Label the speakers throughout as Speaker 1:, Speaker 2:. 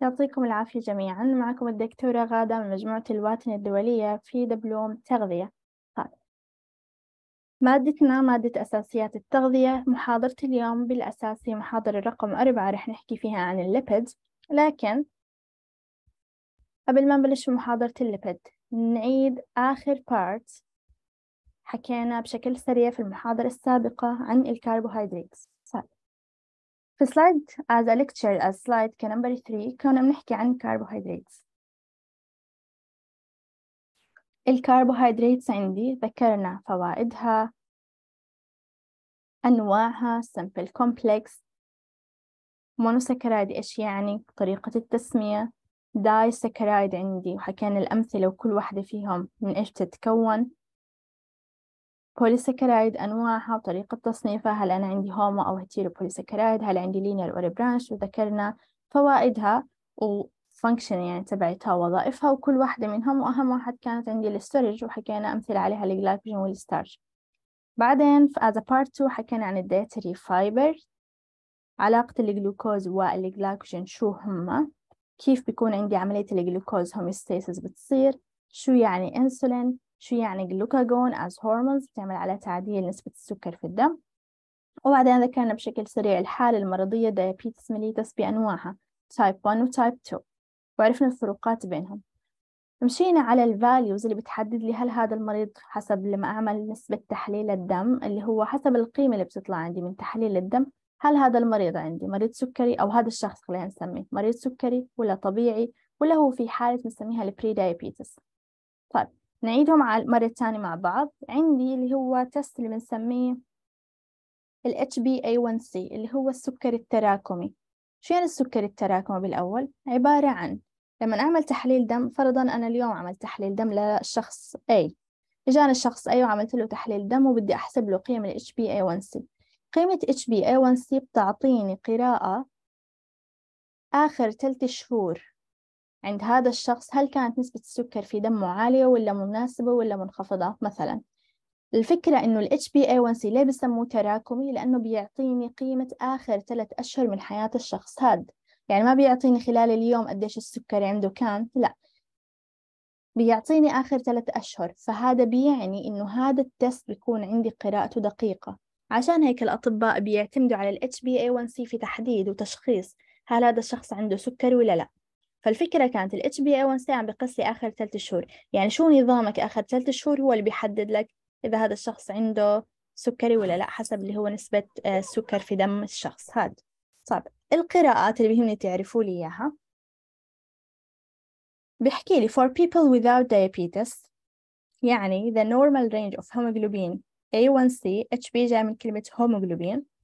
Speaker 1: يعطيكم العافية جميعا معكم الدكتورة غادة من مجموعة الواتن الدولية في دبلوم تغذية طيب. مادتنا مادة أساسيات التغذية محاضرة اليوم بالأساس هي محاضرة رقم أربعة رح نحكي فيها عن الليبيد لكن قبل ما نبلش في محاضرة الليبيد نعيد آخر بارت حكينا بشكل سريع في المحاضرة السابقة عن الكربوهيدرات في سلايد as a lecture as slide
Speaker 2: كنمبر 3 كنا بنحكي عن carbohydrates
Speaker 1: الكربوهيدرات عندي ذكرنا فوائدها أنواعها simple complex مونوسكرايد إيش يعني طريقة التسمية دايسكرايد عندي وحكينا الأمثلة وكل واحدة فيهم من إيش تتكون بوليسكرايد أنواعها وطريقة تصنيفها هل أنا عندي هومو أو هتيرو بوليسكرايد هل عندي لينير أو برانش وذكرنا فوائدها وفانكشن يعني تبعتها ووظائفها وكل واحدة منهم وأهم واحد كانت عندي الستورج وحكينا أمثلة عليها الجلايكوجين والستارش بعدين في as a part 2 حكينا عن الدايتري فايبر علاقة الجلوكوز والجلايكوجين شو هما كيف بيكون عندي عملية الجلوكوز هوميستاسيس بتصير شو يعني انسولين شو يعني جلوكاجون از هرمونز بتعمل على تعديل نسبة السكر في الدم وبعدين ذكرنا بشكل سريع الحالة المرضية diabetes mellitus بأنواعها تايب 1 وتايب 2 وعرفنا الفروقات بينهم مشينا على الفاليوز اللي بتحدد لي هل هذا المريض حسب لما أعمل نسبة تحليل الدم اللي هو حسب القيمة اللي بتطلع عندي من تحليل الدم هل هذا المريض عندي مريض سكري أو هذا الشخص خلينا نسميه مريض سكري ولا طبيعي ولا هو في حالة بنسميها البري دايابيتس طيب نعيدهم على مرة تانية مع بعض عندي اللي هو تست اللي بنسميه ال HbA1c اللي هو السكر التراكمي شو يعني السكر التراكمي بالأول؟ عبارة عن لما أعمل تحليل دم فرضا أنا اليوم عملت تحليل دم لشخص A إجاني الشخص A وعملت له تحليل دم وبدي أحسب له قيم ال HbA1c قيمة HbA1c بتعطيني قراءة آخر ثلاث شهور عند هذا الشخص هل كانت نسبة السكر في دمه عالية ولا مناسبة ولا منخفضة مثلا الفكرة إنه ال HbA1c ليه بسموه تراكمي لأنه بيعطيني قيمة آخر ثلاث أشهر من حياة الشخص هاد يعني ما بيعطيني خلال اليوم قديش السكر عنده كان لا بيعطيني آخر ثلاث أشهر فهذا بيعني إنه هذا التست بيكون عندي قراءته دقيقة عشان هيك الأطباء بيعتمدوا على ال HbA1c في تحديد وتشخيص هل هذا الشخص عنده سكر ولا لا فالفكرة كانت بي HbA1c عم بقص لي آخر ثلاث شهور يعني شو نظامك آخر ثلاث شهور هو اللي بيحدد لك إذا هذا الشخص عنده سكري ولا لا حسب اللي هو نسبة آه، السكر في دم الشخص هذا طيب القراءات اللي بيهمني تعرفوا لي إياها بيحكي لي for people without diabetes يعني the normal range of hemoglobin A1C HB جاي من كلمة hemoglobin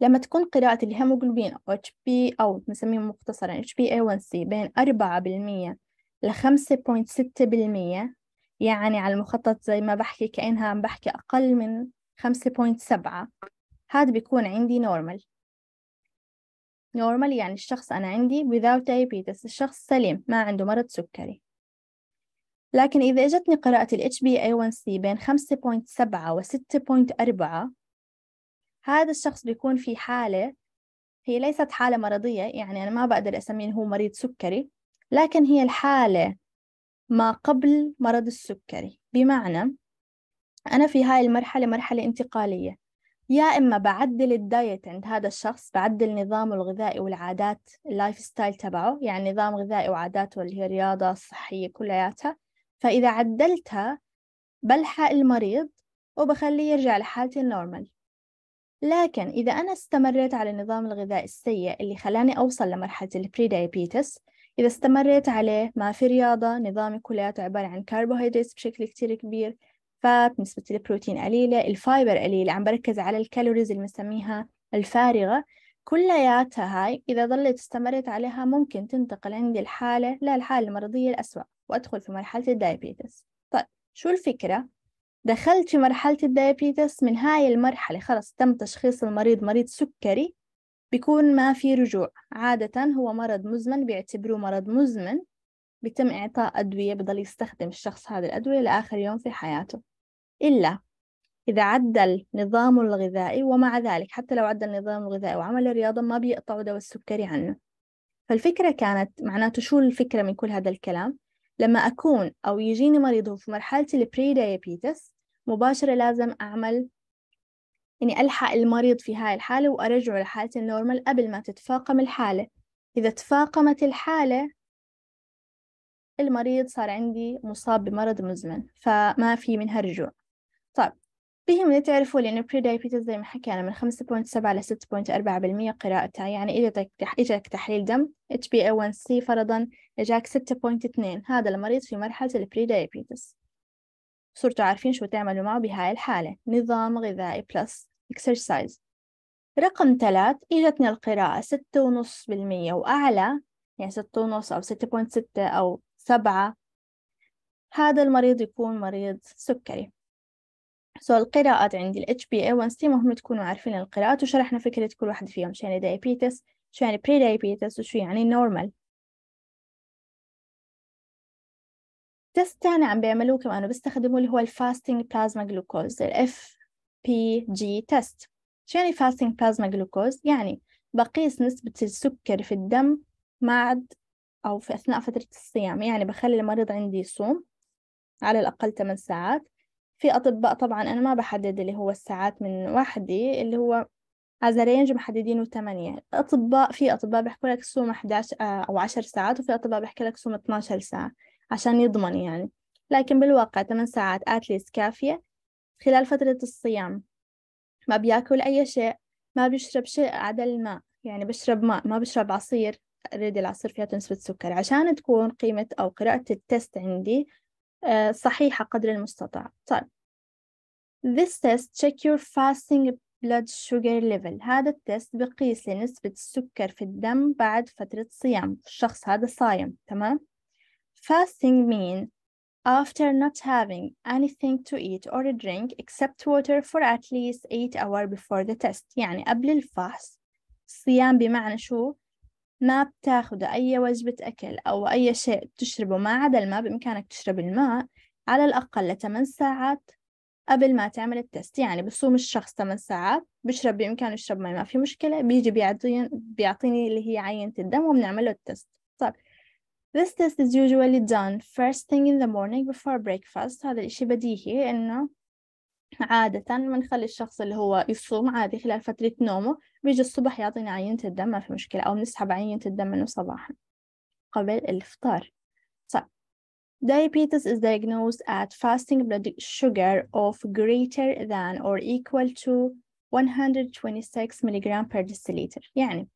Speaker 1: لما تكون قراءة الهيموجلوبين أو HB أو بنسميه مختصرا HbA1c بين 4% ل 5.6% يعني على المخطط زي ما بحكي كأنها عم بحكي أقل من 5.7 هذا بيكون عندي نورمال نورمال يعني الشخص أنا عندي without diabetes الشخص سليم ما عنده مرض سكري لكن إذا إجتني قراءة ال HbA1c بين 5.7 و 6.4 هذا الشخص بيكون في حالة هي ليست حالة مرضية يعني أنا ما بقدر أسميه هو مريض سكري لكن هي الحالة ما قبل مرض السكري بمعنى أنا في هاي المرحلة مرحلة انتقالية يا إما بعدل الدايت عند هذا الشخص بعدل نظامه الغذائي والعادات اللايف ستايل تبعه يعني نظام غذائي وعاداته اللي هي رياضة صحية كلياتها فإذا عدلتها بلحق المريض وبخليه يرجع لحالته النورمال لكن إذا أنا استمريت على النظام الغذائي السيء اللي خلاني أوصل لمرحلة البري دايابيتس إذا استمريت عليه ما في رياضة نظامي كلياته عبارة عن كربوهيدرات بشكل كتير كبير فات نسبة البروتين قليلة الفايبر قليل عم بركز على الكالوريز اللي بنسميها الفارغة كلياتها هاي إذا ظلت استمرت عليها ممكن تنتقل عندي الحالة للحالة المرضية الأسوأ وأدخل في مرحلة الدايابيتس طيب شو الفكرة؟ دخلت في مرحلة الديابيتس من هاي المرحلة خلص تم تشخيص المريض مريض سكري بيكون ما في رجوع عادة هو مرض مزمن بيعتبروه مرض مزمن بيتم إعطاء أدوية بضل يستخدم الشخص هذه الأدوية لآخر يوم في حياته إلا إذا عدل نظامه الغذائي ومع ذلك حتى لو عدل نظامه الغذائي وعمل الرياضة ما بيقطعوا دواء السكري عنه فالفكرة كانت معناته شو الفكرة من كل هذا الكلام لما أكون أو يجيني مريض في مرحلة البري دايابيتس مباشرة لازم أعمل إني يعني ألحق المريض في هاي الحالة وأرجعه لحالة النورمال قبل ما تتفاقم الحالة إذا تفاقمت الحالة المريض صار عندي مصاب بمرض مزمن فما في منها رجوع طيب بهم تعرفوا لأن بري دايبيتس زي ما حكينا من 5.7 ل 6.4% قراءتها يعني إجتك إجتك تحليل دم HbA1c فرضا إجاك 6.2 هذا المريض في مرحلة البري دايبيتس صرتوا عارفين شو تعملوا معه بهاي الحالة نظام غذائي بلس exercise رقم ثلاث إجتني القراءة ستة ونص بالمية وأعلى يعني ستة ونص أو ستة بوينت ستة أو سبعة هذا المريض يكون مريض سكري سو so, القراءات عندي ال HbA1c مهم تكونوا عارفين القراءات وشرحنا فكرة كل واحد فيهم شو يعني diabetes شو يعني pre-diabetes وشو يعني normal تيست تاني عم بيعملوه كمان وبيستخدموه اللي هو الفاستنج بلازما جلوكوز الاف بي جي تيست شو يعني فاستنج بلازما جلوكوز يعني بقيس نسبة السكر في الدم مع أو في أثناء فترة الصيام يعني بخلي المريض عندي يصوم على الأقل 8 ساعات في أطباء طبعا أنا ما بحدد اللي هو الساعات من وحدي اللي هو هذا رينج محددينه 8 أطباء في أطباء بيحكوا لك صوم 11 آه، أو 10 ساعات وفي أطباء بيحكوا لك صوم 12 ساعة عشان يضمن يعني لكن بالواقع 8 ساعات آتليس كافية خلال فترة الصيام ما بياكل أي شيء ما بيشرب شيء عدا الماء يعني بشرب ماء ما بشرب عصير أريد العصير فيها نسبة سكر عشان تكون قيمة أو قراءة التست عندي آه، صحيحة قدر المستطاع طيب This test check your fasting blood sugar level هذا التست بقيس لنسبة نسبة السكر في الدم بعد فترة صيام الشخص هذا صايم تمام Fasting means after not having anything to eat or drink except water for at least 8 hours before the test يعني قبل الفحص صيام بمعنى شو ما بتاخد أي وجبة أكل أو أي شيء تشربه ما عدا الماء بإمكانك تشرب الماء على الأقل لثمان ساعات قبل ما تعمل التست يعني بصوم الشخص 8 ساعات بشرب بإمكانه يشرب ماء ما في مشكلة بيجي بيعطيني بيعطيني اللي هي عينة الدم وبنعمله التست طب This test is usually done first thing in the morning before breakfast هذا الإشي بديهي إنه عادة بنخلي الشخص اللي هو يصوم عادي خلال فترة نومه بيجي الصبح يعطينا عينة الدم ما في مشكلة أو بنسحب عينة الدم منه صباحا قبل الإفطار Diabetes is diagnosed at fasting blood sugar of greater than or equal to 126 mg per deciliter يعني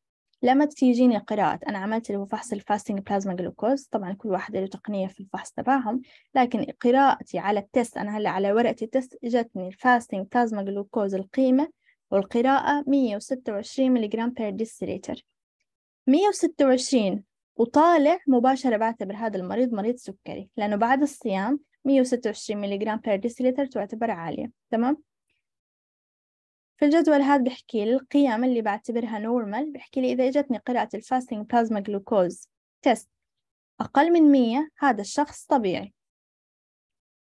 Speaker 1: لما تيجيني قراءة أنا عملت اللي هو فحص الفاستنج بلازما جلوكوز طبعا كل واحد له تقنية في الفحص تبعهم لكن قراءتي على التست أنا هلا على ورقة التست إجتني الفاستنج بلازما جلوكوز القيمة والقراءة 126 ملغ بير ديسيليتر 126 وطالع مباشرة بعتبر هذا المريض مريض سكري لأنه بعد الصيام 126 ملغ بير ديسيليتر تعتبر عالية تمام في الجدول هذا بحكي القيم اللي بعتبرها نورمال بحكي لي إذا إجتني قراءة الفاستنج بلازما جلوكوز تيست أقل من مية هذا الشخص طبيعي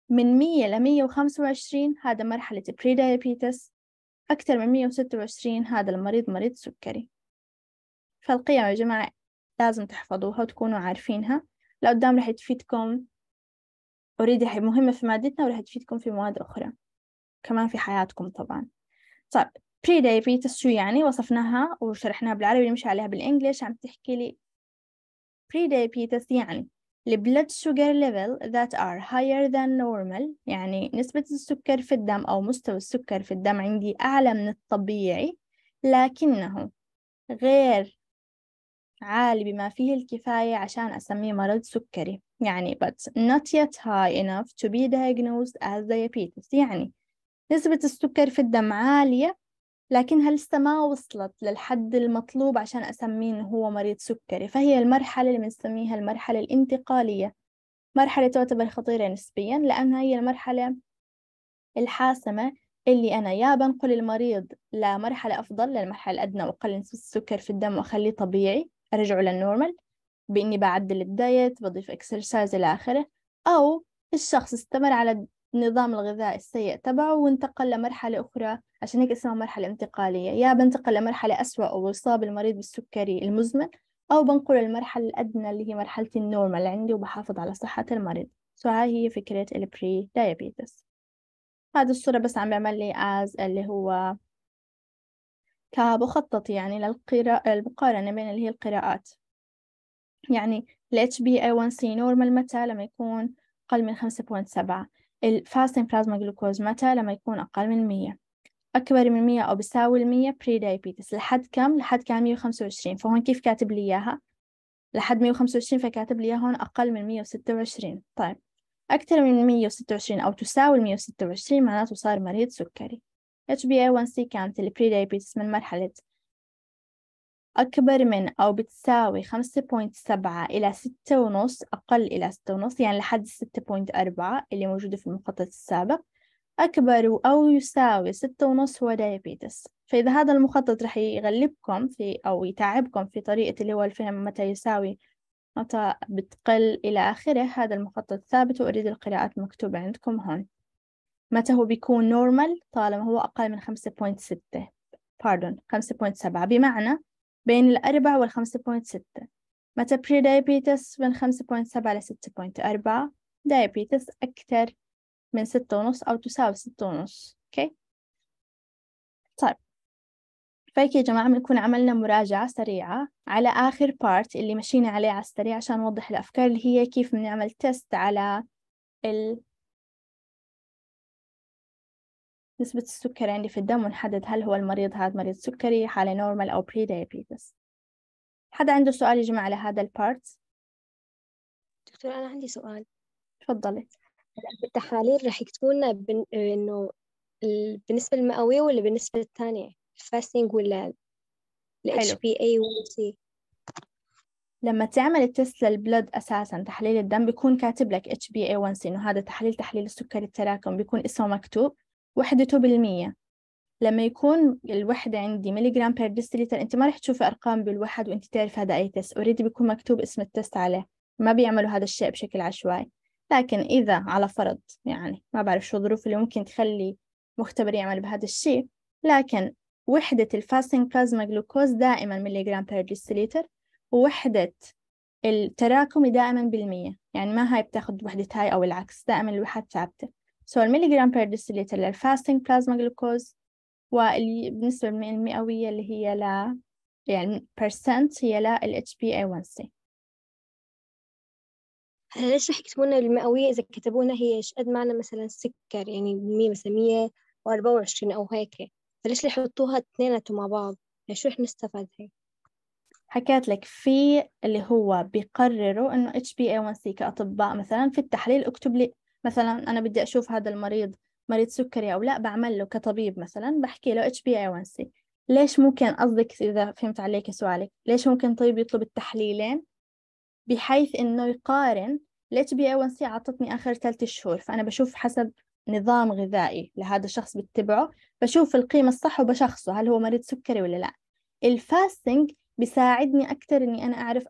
Speaker 1: من مية لمية وخمسة وعشرين هذا مرحلة بري دايابيتس أكثر من مية وستة وعشرين هذا المريض مريض سكري فالقيم يا جماعة لازم تحفظوها وتكونوا عارفينها لقدام رح تفيدكم أوريدي مهمة في مادتنا ورح تفيدكم في مواد أخرى كمان في حياتكم طبعاً طيب بري دايابيتس شو يعني وصفناها وشرحناها بالعربي اللي مشي عليها بالإنجليش عم تحكي لي بري دايابيتس يعني البلد sugar level that are higher than normal يعني نسبة السكر في الدم أو مستوى السكر في الدم عندي أعلى من الطبيعي لكنه غير عالي بما فيه الكفاية عشان أسميه مرض سكري يعني but not yet high enough to be diagnosed as diabetes يعني نسبة السكر في الدم عالية لكنها لسه ما وصلت للحد المطلوب عشان أسميه إنه هو مريض سكري فهي المرحلة اللي بنسميها المرحلة الانتقالية مرحلة تعتبر خطيرة نسبيا لأنها هي المرحلة الحاسمة اللي أنا يا بنقل المريض لمرحلة أفضل للمرحلة الأدنى وأقلل نسبة السكر في الدم وأخليه طبيعي أرجعه للنورمال بإني بعدل الدايت بضيف إكسرسايز إلى آخره أو الشخص استمر على النظام الغذائي السيء تبعه وانتقل لمرحلة أخرى عشان هيك اسمها مرحلة انتقالية يا بنتقل لمرحلة أسوأ ويصاب المريض بالسكري المزمن أو بنقل المرحلة الأدنى اللي هي مرحلة النورمال عندي وبحافظ على صحة المريض سواء هي فكرة البري دايابيتس هذه الصورة بس عم بعمل لي از اللي هو كمخطط يعني للقراءة المقارنة بين اللي هي القراءات يعني ال HbA1c normal متى لما يكون أقل من خمسة بوينت سبعة الفاستين بلازما جلوكوز متى لما يكون أقل من 100 أكبر من 100 أو بيساوي المية بري دايبيتس لحد كم؟ لحد كام 125 فهون كيف كاتب لي إياها؟ لحد 125 فكاتب لي إياها هون أقل من 126 طيب أكثر من 126 أو تساوي 126 معناته صار مريض سكري HbA1c كانت البري دايبيتس من مرحلة أكبر من أو بتساوي خمسة بوينت سبعة إلى ستة ونص أقل إلى ستة ونص يعني لحد ستة بوينت أربعة اللي موجودة في المخطط السابق أكبر أو يساوي ستة ونص هو دايابيتس فإذا هذا المخطط رح يغلبكم في أو يتعبكم في طريقة اللي هو الفهم متى يساوي متى بتقل إلى آخره هذا المخطط ثابت وأريد القراءات مكتوبة عندكم هون متى هو بيكون نورمال طالما هو أقل من خمسة بوينت ستة باردون خمسة بوينت سبعة بمعنى بين الأربع والخمسة بوينت ستة متى بري دايابيتس من خمسة بوينت سبعة لستة بوينت أربعة دايابيتس أكتر من ستة ونص أو تساوي ستة ونص أوكي طيب فهيك يا جماعة بنكون عملنا مراجعة سريعة على آخر بارت اللي مشينا عليه على السريع عشان نوضح الأفكار اللي هي كيف بنعمل تيست على ال نسبة السكر عندي في الدم ونحدد هل هو المريض هذا مريض سكري حالة نورمال أو بري دايابيتس حدا عنده سؤال يجمع على
Speaker 3: هذا البارت؟ دكتور أنا عندي سؤال تفضلي التحاليل رح تكون بن... إنه بالنسبة المئوية ولا بالنسبة الثانية الفاستنج ولا ال HbA1c
Speaker 1: لما تعمل التست للبلد أساسا تحليل الدم بيكون كاتب لك HbA1c إنه هذا تحليل تحليل السكري التراكم بيكون اسمه مكتوب وحدته بالمية لما يكون الوحدة عندي جرام بير ديسليتر أنت ما رح تشوفي أرقام بالوحد وأنت تعرف هذا أي تست أوريدي بيكون مكتوب اسم التست عليه ما بيعملوا هذا الشيء بشكل عشوائي لكن إذا على فرض يعني ما بعرف شو الظروف اللي ممكن تخلي مختبر يعمل بهذا الشيء لكن وحدة الفاستنج بلازما جلوكوز دائما جرام بير ديسليتر ووحدة التراكمي دائما بالمية يعني ما هاي بتاخد وحدة هاي أو العكس دائما الوحدة ثابتة سو الميلي جرام بير ديسيليتر للفاستنج بلازما جلوكوز واللي بالنسبة المئوية اللي هي ل يعني percent هي بي اي 1
Speaker 3: c هل ليش راح يكتبون المئوية إذا كتبونا هي إيش قد معنى مثلا سكر يعني مية مثلا مية وأربعة وعشرين أو هيك فليش اللي يحطوها اثنيناتهم مع بعض يعني شو نستفاد هيك؟
Speaker 1: حكيت لك في اللي هو بيقرروا إنه HbA1c كأطباء مثلا في التحليل اكتب لي مثلا أنا بدي أشوف هذا المريض مريض سكري أو لا بعمل له كطبيب مثلا بحكي له اتش بي اي 1 سي ليش ممكن قصدك إذا فهمت عليك سؤالك ليش ممكن طبيب يطلب التحليلين بحيث إنه يقارن الاتش بي اي 1 سي عطتني آخر ثلاث شهور فأنا بشوف حسب نظام غذائي لهذا الشخص بتبعه بشوف القيمة الصح وبشخصه هل هو مريض سكري ولا لا الفاستنج بيساعدني أكثر إني أنا أعرف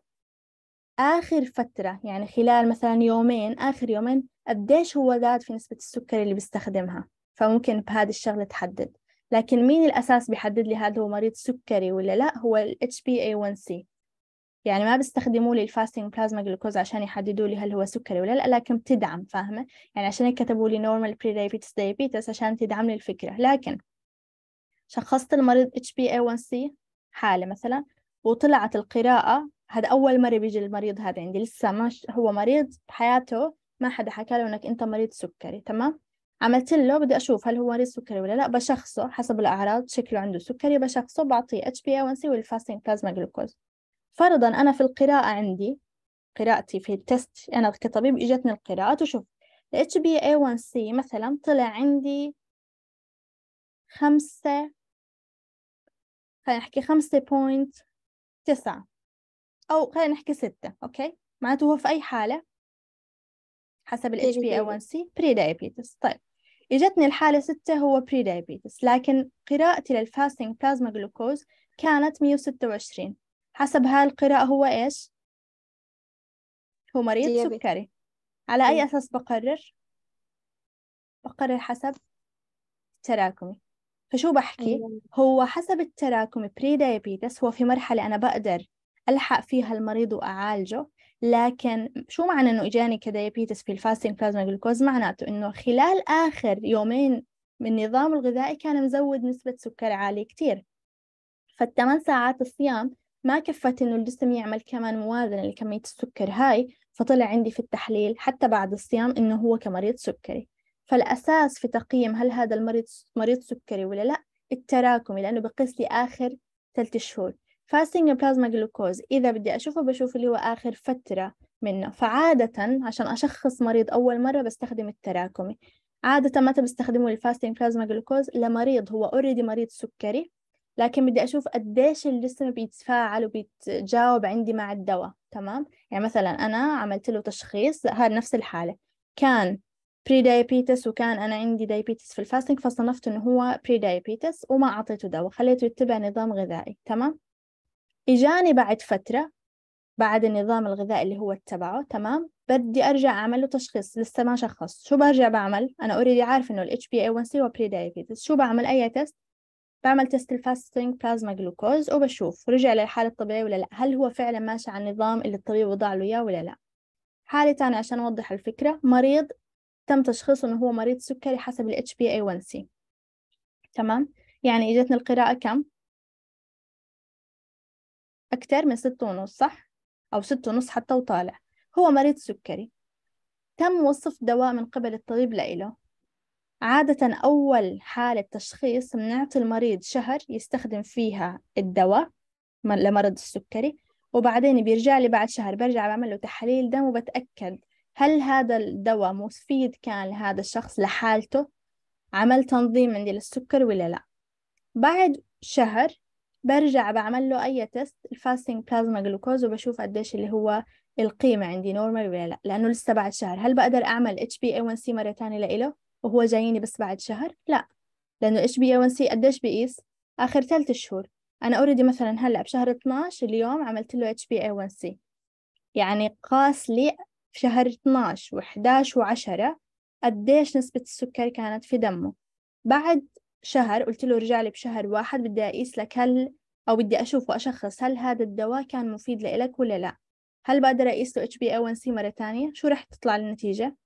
Speaker 1: آخر فترة يعني خلال مثلا يومين آخر يومين قديش هو زاد في نسبة السكري اللي بيستخدمها فممكن بهذه الشغلة تحدد لكن مين الأساس بيحدد لي هذا هو مريض سكري ولا لا هو ال HbA1c يعني ما بيستخدموا لي الفاستنج بلازما جلوكوز عشان يحددوا لي هل هو سكري ولا لا لكن بتدعم فاهمة يعني عشان كتبوا لي normal pre-diabetes diabetes عشان تدعم لي الفكرة لكن شخصت المريض HbA1c حالة مثلا وطلعت القراءة هذا أول مرة بيجي المريض هذا عندي لسه ما هو مريض بحياته ما حدا حكى له إنك أنت مريض سكري تمام عملت له بدي أشوف هل هو مريض سكري ولا لا بشخصه حسب الأعراض شكله عنده سكري بشخصه بعطيه a 1 c والفاستنج بلازما جلوكوز فرضا أنا في القراءة عندي قراءتي في التست أنا كطبيب إجتني القراءة وشفت ال a 1 c مثلا طلع عندي خمسة
Speaker 2: خلينا نحكي خمسة بوينت تسعة أو خلينا
Speaker 1: نحكي ستة أوكي معناته هو في أي حالة حسب ال HbA1c pre-diabetes طيب إجتني الحالة ستة هو pre-diabetes لكن قراءتي للفاستنج بلازما جلوكوز كانت 126 حسب هاي القراءة هو إيش؟ هو مريض ديابي. سكري على أي إيه. أساس بقرر؟ بقرر حسب تراكمي فشو بحكي؟ أيوة. هو حسب التراكم بري دايابيتس هو في مرحلة أنا بقدر ألحق فيها المريض وأعالجه لكن شو معنى إنه إجاني كدايابيتس في الفاستنج بلازما جلوكوز معناته إنه خلال آخر يومين من نظام الغذائي كان مزود نسبة سكر عالية كتير فالثمان ساعات الصيام ما كفت إنه الجسم يعمل كمان موازنة لكمية السكر هاي فطلع عندي في التحليل حتى بعد الصيام إنه هو كمريض سكري فالأساس في تقييم هل هذا المريض مريض سكري ولا لا التراكمي لأنه بقيس لي آخر ثلاث شهور فاستنج بلازما جلوكوز إذا بدي أشوفه بشوف اللي هو آخر فترة منه فعادة عشان أشخص مريض أول مرة بستخدم التراكمي عادة متى بستخدموا الفاستنج بلازما جلوكوز لمريض هو اوريدي مريض سكري لكن بدي أشوف قديش الجسم بيتفاعل وبيتجاوب عندي مع الدواء تمام يعني مثلا أنا عملت له تشخيص هذا نفس الحالة كان بري دايابيتس وكان أنا عندي دايابيتس في الفاستنج فصنفت إنه هو بري دايابيتس وما أعطيته دواء خليته يتبع نظام غذائي تمام إجاني بعد فترة بعد النظام الغذائي اللي هو اتبعه تمام بدي ارجع اعمل له تشخيص لسه ما شخصت شو برجع بعمل انا اوريدي عارف انه الاتش بي اي 1 سي وبري دايابيتس شو بعمل اي تيست بعمل تيست الفاستنج بلازما جلوكوز وبشوف رجع للحالة الطبيعية ولا لا هل هو فعلا ماشي على النظام اللي الطبيب وضع له إياه ولا لا حالة تانية عشان أوضح الفكرة مريض تم تشخيصه إنه هو مريض سكري حسب ال HbA1c تمام يعني إجتنا القراءة كم أكتر من ستة ونص صح؟ أو ستة ونص حتى وطالع هو مريض سكري تم وصف دواء من قبل الطبيب لإله عادة أول حالة تشخيص بنعطي المريض شهر يستخدم فيها الدواء لمرض السكري وبعدين بيرجع لي بعد شهر برجع بعمل له تحاليل دم وبتأكد هل هذا الدواء مفيد كان لهذا الشخص لحالته عمل تنظيم عندي للسكر ولا لا بعد شهر برجع بعمل له أي تيست الفاستنج بلازما جلوكوز وبشوف قديش اللي هو القيمة عندي نورمال ولا لا لأنه لسه بعد شهر هل بقدر اعمل اتش بي اي HbA1c سي مره ثانيه لإله وهو جاييني بس بعد شهر لا لانه اتش بي اي 1 سي قديش بقيس آخر ثلاث شهور أنا أوريدي مثلا هلأ بشهر 12 اليوم عملت له اتش بي اي 1 سي يعني قاس لي في شهر 12 و11 و10 قديش نسبة السكر كانت في دمه بعد شهر قلت له رجع لي بشهر واحد بدي أقيس لك هل أو بدي أشوف وأشخص هل هذا الدواء كان مفيد لإلك ولا لا هل بقدر أقيس له HbA1c مرة تانية شو رح تطلع لي النتيجة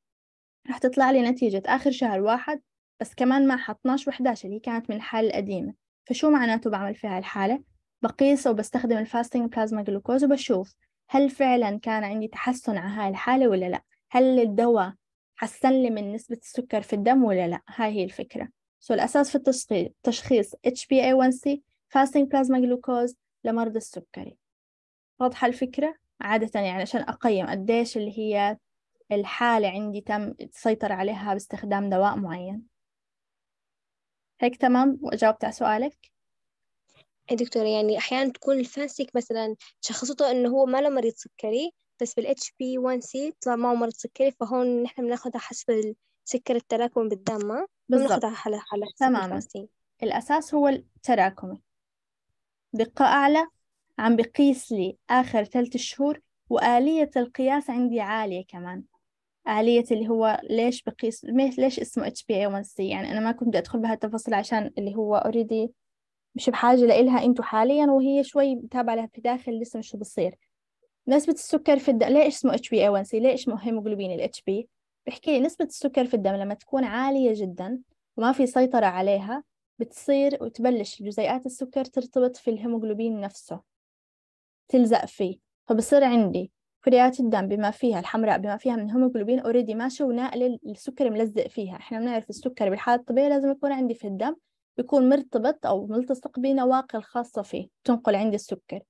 Speaker 1: رح تطلع لي نتيجة آخر شهر واحد بس كمان معها 12 و11 اللي كانت من الحالة القديمة فشو معناته بعمل في هالحالة بقيس وبستخدم الفاستنج بلازما جلوكوز وبشوف هل فعلا كان عندي تحسن على هاي الحالة ولا لا هل الدواء حسن لي من نسبة السكر في الدم ولا لا هاي هي الفكرة سو الأساس في التشخيص تشخيص HbA1c fasting plasma glucose لمرضى السكري واضحة الفكرة؟ عادة يعني عشان أقيم قديش اللي هي الحالة عندي تم تسيطر عليها
Speaker 3: باستخدام دواء معين هيك تمام وجاوبت على سؤالك؟ إيه دكتورة يعني أحيانا تكون الفانسيك مثلا شخصته إنه هو ما له مريض سكري بس بال hp 1 c طلع معه مرض سكري فهون نحن بناخدها حسب سكر التراكم بالدم بالضبط حلا حلا حالها تماما الأساس هو التراكمي
Speaker 1: دقة أعلى عم بقيس لي آخر ثلاث شهور وآلية القياس عندي عالية كمان آلية اللي هو ليش بقيس ليش اسمه HbA1c يعني أنا ما كنت بدي أدخل بهالتفاصيل عشان اللي هو أوريدي مش بحاجة لإلها أنتوا حاليا وهي شوي متابعة لها في داخل لسه مش بصير نسبة السكر في الدم ليش اسمه HbA1c ليش اسمه هيموجلوبين ال HB بحكي لي نسبة السكر في الدم لما تكون عالية جدا وما في سيطرة عليها بتصير وتبلش جزيئات السكر ترتبط في الهيموغلوبين نفسه تلزق فيه فبصير عندي كريات الدم بما فيها الحمراء بما فيها من هيموغلوبين اوريدي ماشي وناقل السكر ملزق فيها احنا بنعرف السكر بالحالة الطبيعية لازم يكون عندي في الدم بيكون مرتبط أو ملتصق بنواقل خاصة فيه تنقل عندي السكر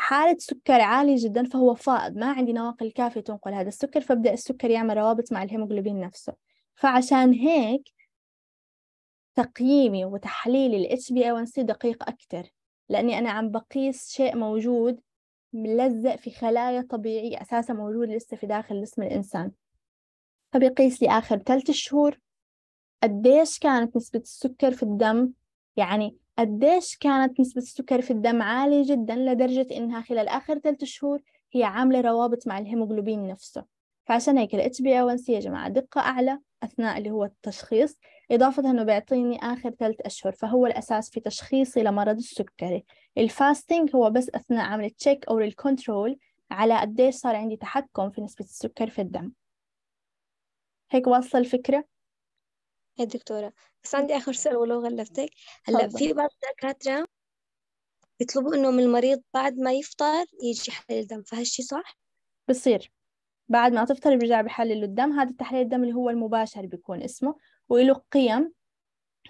Speaker 1: حالة سكر عالي جدا فهو فائض ما عندي نواقل كافية تنقل هذا السكر فبدأ السكر يعمل روابط مع الهيموغلوبين نفسه فعشان هيك تقييمي وتحليلي ال HbA1c دقيق أكتر لأني أنا عم بقيس شيء موجود ملزق في خلايا طبيعية أساسا موجود لسه في داخل جسم الإنسان فبيقيس لي آخر ثلاث شهور قديش كانت نسبة السكر في الدم يعني قديش كانت نسبة السكر في الدم عالية جدا لدرجة إنها خلال آخر ثلاث شهور هي عاملة روابط مع الهيموجلوبين نفسه فعشان هيك ال HbA1c يا جماعة دقة أعلى أثناء اللي هو التشخيص إضافة أنه بيعطيني آخر ثلاث أشهر فهو الأساس في تشخيصي لمرض السكري الفاستنج هو بس أثناء عمل التشيك أو الكنترول على قديش صار عندي تحكم في نسبة السكر في الدم هيك واصلة الفكرة يا دكتورة
Speaker 3: بس عندي آخر سؤال ولو غلفتك هلا في بعض الدكاترة بيطلبوا إنه من المريض بعد ما يفطر يجي
Speaker 1: يحلل الدم فهالشي صح؟ بصير بعد ما تفطر بيرجع بحلل الدم هذا تحليل الدم اللي هو المباشر بيكون اسمه وله قيم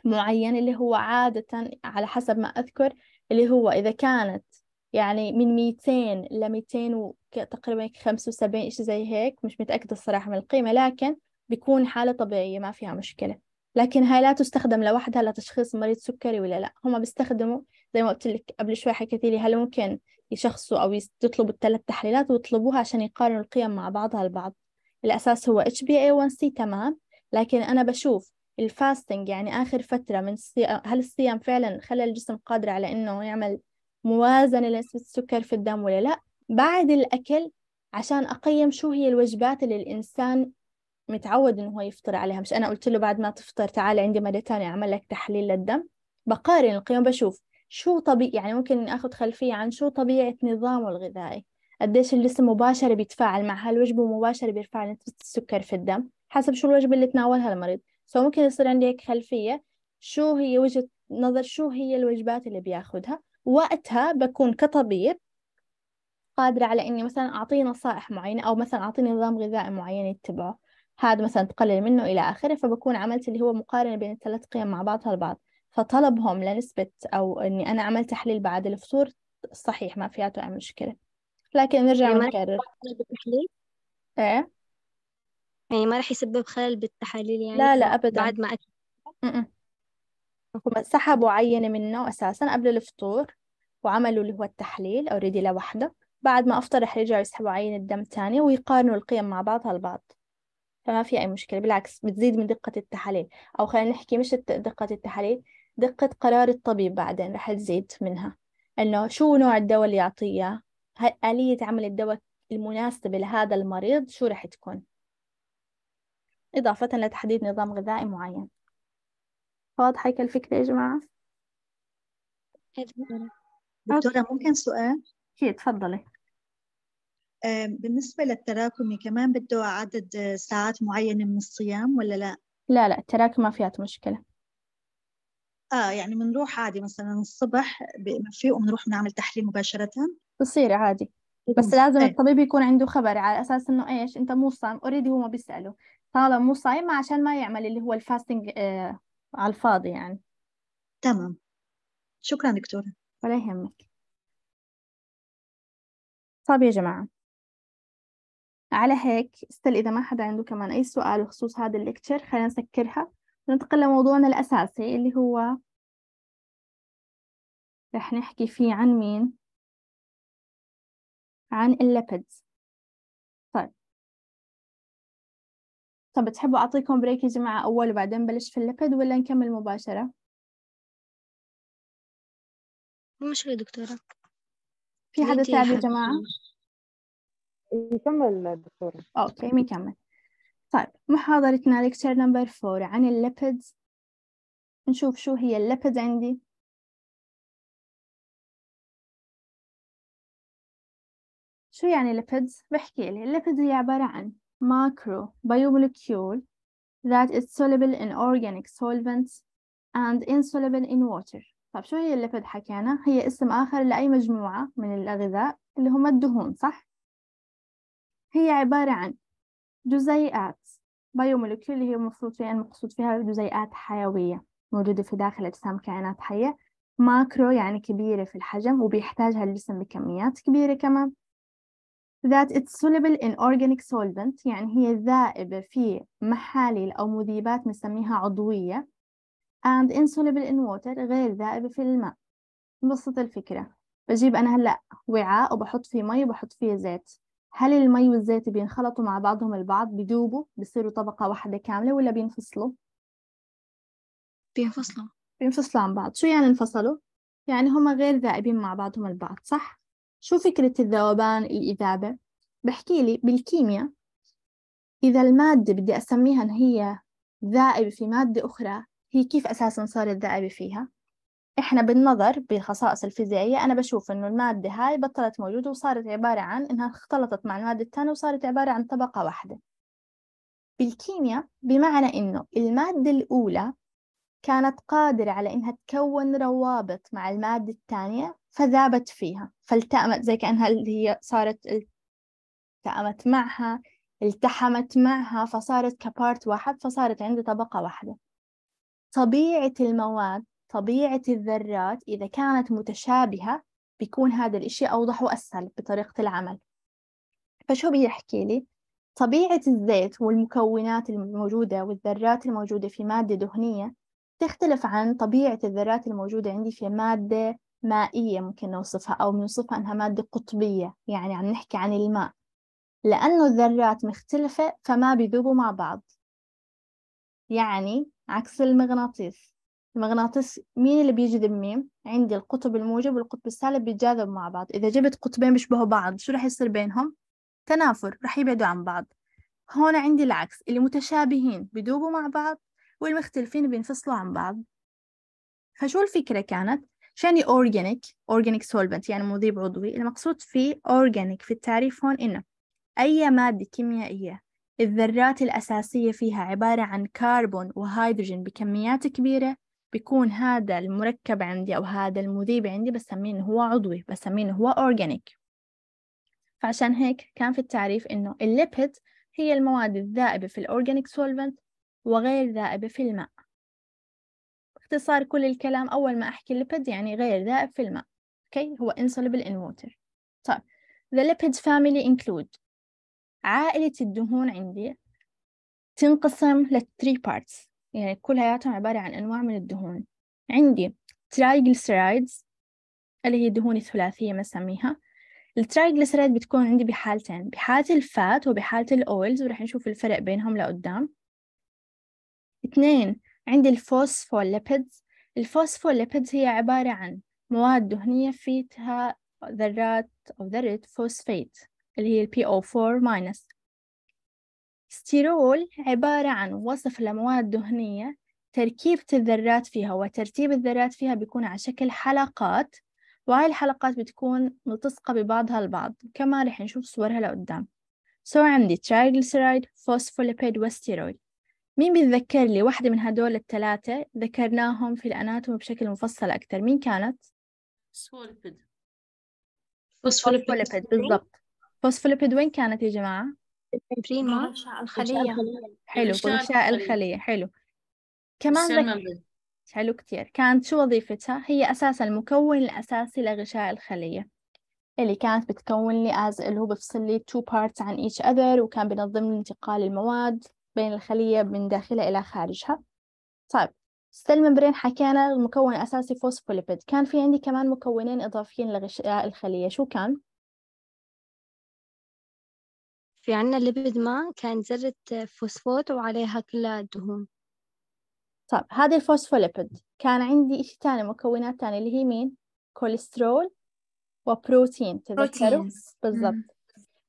Speaker 1: معينة اللي هو عادة على حسب ما أذكر اللي هو إذا كانت يعني من 200 ل 200 تقريبا 75 شيء زي هيك مش متأكدة الصراحة من القيمة لكن بيكون حالة طبيعية ما فيها مشكلة لكن هاي لا تستخدم لوحدها لتشخيص مريض سكري ولا لا هم بيستخدموا زي ما قلت لك قبل شوي حكيت لي هل ممكن يشخصوا أو يطلبوا الثلاث تحليلات ويطلبوها عشان يقارنوا القيم مع بعضها البعض الأساس هو اتش بي اي 1 سي تمام لكن أنا بشوف الفاستنج يعني آخر فترة من الصيام هل الصيام فعلا خلى الجسم قادر على إنه يعمل موازنة لنسبة السكر في الدم ولا لا بعد الأكل عشان أقيم شو هي الوجبات اللي الإنسان متعود إنه هو يفطر عليها مش أنا قلت له بعد ما تفطر تعال عندي مرة تانية أعمل لك تحليل للدم بقارن القيم بشوف شو طبيعي يعني ممكن آخذ خلفية عن شو طبيعة نظامه الغذائي قديش الجسم مباشرة بيتفاعل مع هالوجبة مباشرة بيرفع نسبة السكر في الدم حسب شو الوجبة اللي تناولها المريض فممكن يصير عندي هيك خلفية شو هي وجهة نظر شو هي الوجبات اللي بياخدها وقتها بكون كطبيب قادرة على إني مثلا أعطيه نصائح معينة أو مثلا أعطيه نظام غذائي معين يتبعه هذا مثلا تقلل منه إلى آخره فبكون عملت اللي هو مقارنة بين الثلاث قيم مع بعضها البعض فطلبهم لنسبة أو إني أنا عملت تحليل بعد الفطور صحيح ما فياته أي مشكلة
Speaker 3: لكن نرجع يعني نكرر إيه يعني ما رح يسبب خلل بالتحاليل يعني لا لا أبدا بعد ما أكل
Speaker 1: هم سحبوا عينة منه أساسا قبل الفطور وعملوا اللي هو التحليل أوريدي لوحده بعد ما أفطر رح يرجعوا يسحبوا عينة دم تانية ويقارنوا القيم مع بعضها البعض فما في أي مشكلة بالعكس بتزيد من دقة التحاليل أو خلينا نحكي مش دقة التحاليل دقة قرار الطبيب بعدين رح تزيد منها إنه شو نوع الدواء اللي يعطيه آلية عمل الدواء المناسبة لهذا المريض شو رح تكون إضافة لتحديد نظام غذائي معين واضحة هيك الفكرة يا جماعة؟ إيه، دكتورة ممكن سؤال؟ أكيد تفضلي
Speaker 4: بالنسبة للتراكمي كمان بده عدد آه، ساعات معينة من الصيام ولا لا؟
Speaker 1: لا لا التراكم ما فيها مشكلة
Speaker 4: اه يعني بنروح
Speaker 1: عادي مثلا الصبح بنفيق وبنروح بنعمل تحليل مباشرة بصير عادي إيه. بس لازم ايه. الطبيب يكون عنده خبر على اساس انه ايش انت مو صايم اوريدي هو ما بيساله طالما مو صايم عشان ما يعمل اللي هو الفاستنج آه على الفاضي يعني تمام شكرا دكتورة ولا يهمك طيب يا جماعة على هيك استل إذا ما حدا عنده كمان أي سؤال بخصوص هذا الليكتشر خلينا نسكرها وننتقل لموضوعنا الأساسي اللي هو
Speaker 2: رح نحكي فيه عن مين عن الليبيدز طيب طب بتحبوا
Speaker 1: أعطيكم بريك يا جماعة أول وبعدين بلش في الليبيد ولا نكمل مباشرة؟
Speaker 2: مش يا دكتورة
Speaker 1: في حدا ثاني يا جماعة؟
Speaker 2: نكمل الدكتورة
Speaker 4: أوكي نكمل
Speaker 1: طيب محاضرتنا ليكتشر نمبر فور عن الليبيدز نشوف شو هي الليبيدز عندي شو يعني ليبيدز؟ بحكي لي الليبيدز هي عبارة عن ماكرو بيومولكيول that is soluble in organic solvents and insoluble in water طب شو هي الليبيد حكينا؟ هي اسم آخر لأي مجموعة من الغذاء اللي هم الدهون صح؟ هي عبارة عن جزيئات بايوموليكيول اللي هي المفروض فيها المقصود فيها جزيئات حيوية موجودة في داخل أجسام كائنات حية ماكرو يعني كبيرة في الحجم وبيحتاجها الجسم بكميات كبيرة كمان that it's soluble in organic solvent يعني هي ذائبة في محاليل أو مذيبات نسميها عضوية and insoluble in water غير ذائبة في الماء نبسط الفكرة بجيب أنا هلأ وعاء وبحط فيه مي وبحط فيه زيت هل المي والزيت بينخلطوا مع بعضهم البعض بيدوبوا بيصيروا طبقة واحدة كاملة ولا بينفصلوا؟ بينفصلوا بينفصلوا عن بعض شو يعني انفصلوا؟ يعني هما غير ذائبين مع بعضهم البعض صح؟ شو فكرة الذوبان الإذابة؟ بحكي لي بالكيمياء إذا المادة بدي أسميها إن هي ذائبة في مادة أخرى هي كيف أساسا صارت ذائبة فيها؟ إحنا بالنظر بخصائص الفيزيائية أنا بشوف إنه المادة هاي بطلت موجودة وصارت عبارة عن إنها اختلطت مع المادة الثانية وصارت عبارة عن طبقة واحدة بالكيمياء بمعنى إنه المادة الأولى كانت قادرة على إنها تكون روابط مع المادة الثانية فذابت فيها فالتأمت زي كأنها اللي هي صارت التأمت معها التحمت معها فصارت كبارت واحد فصارت عندي طبقة واحدة طبيعة المواد طبيعة الذرات إذا كانت متشابهة بيكون هذا الإشي أوضح وأسهل بطريقة العمل فشو بيحكي لي؟ طبيعة الزيت والمكونات الموجودة والذرات الموجودة في مادة دهنية تختلف عن طبيعة الذرات الموجودة عندي في مادة مائية ممكن نوصفها أو بنوصفها أنها مادة قطبية يعني عم نحكي عن الماء لأنه الذرات مختلفة فما بيذوبوا مع بعض يعني عكس المغناطيس المغناطيس مين اللي بيجذب مين عندي القطب الموجب والقطب السالب بيتجاذبوا مع بعض إذا جبت قطبين بيشبهوا بعض شو راح يصير بينهم تنافر راح يبعدوا عن بعض هون عندي العكس اللي متشابهين بيدوبوا مع بعض والمختلفين بينفصلوا عن بعض فشو الفكرة كانت؟ شاني أورجانيك أورجانيك سولفنت يعني مذيب عضوي المقصود في أورجانيك في التعريف هون إنه أي مادة كيميائية الذرات الأساسية فيها عبارة عن كربون وهيدروجين بكميات كبيرة بيكون هذا المركب عندي أو هذا المذيب عندي بسميه إنه هو عضوي بسميه إنه هو أورجانيك فعشان هيك كان في التعريف إنه الليبيد هي المواد الذائبة في الأورجانيك سولفنت وغير ذائبة في الماء باختصار كل الكلام أول ما أحكي الليبيد يعني غير ذائب في الماء أوكي هو insoluble in water طيب the lipid family include عائلة الدهون عندي تنقسم لثري parts يعني كلياتهم عبارة عن أنواع من الدهون عندي ترايجلسرايدز اللي هي دهون الثلاثية بنسميها الترايجلسرايد بتكون عندي بحالتين بحالة الفات وبحالة الأويلز وراح نشوف الفرق بينهم لقدام اثنين عندي الفوسفوليبيدز الفوسفوليبيدز هي عبارة عن مواد دهنية فيها ذرات أو ذرة فوسفيت اللي هي ال po 4 ستيرول عبارة عن وصف لمواد دهنية تركيبة الذرات فيها وترتيب الذرات فيها بيكون على شكل حلقات وهاي الحلقات بتكون ملتصقة ببعضها البعض كما رح نشوف صورها لقدام سو عندي ترايجلسرايد فوسفوليبيد وستيرويد مين بيتذكر لي واحدة من هدول الثلاثة ذكرناهم في الأناتوم بشكل مفصل أكثر مين كانت؟
Speaker 4: فوسفوليبيد
Speaker 1: فوسفوليبيد بالضبط فوسفوليبيد وين كانت يا جماعة؟ بريما آه. منشأ الخلية حلو منشأ الخلية حلو كمان ذكي حلو كتير كانت شو وظيفتها هي أساس المكون الأساسي لغشاء الخلية اللي كانت بتكون لي أز اللي هو بفصل لي two parts عن each other وكان بنظم انتقال المواد بين الخلية من داخلها إلى خارجها طيب سيل ممبرين حكينا المكون الأساسي فوسفوليبيد كان في عندي كمان مكونين إضافيين لغشاء الخلية شو كان؟ في عنا لبد ما كان ذرة فوسفوت وعليها كلها دهون طيب هذه الفوسفوليبيد كان عندي إشي تاني مكونات تانية اللي هي مين؟ كوليسترول وبروتين تذكروا؟ بالضبط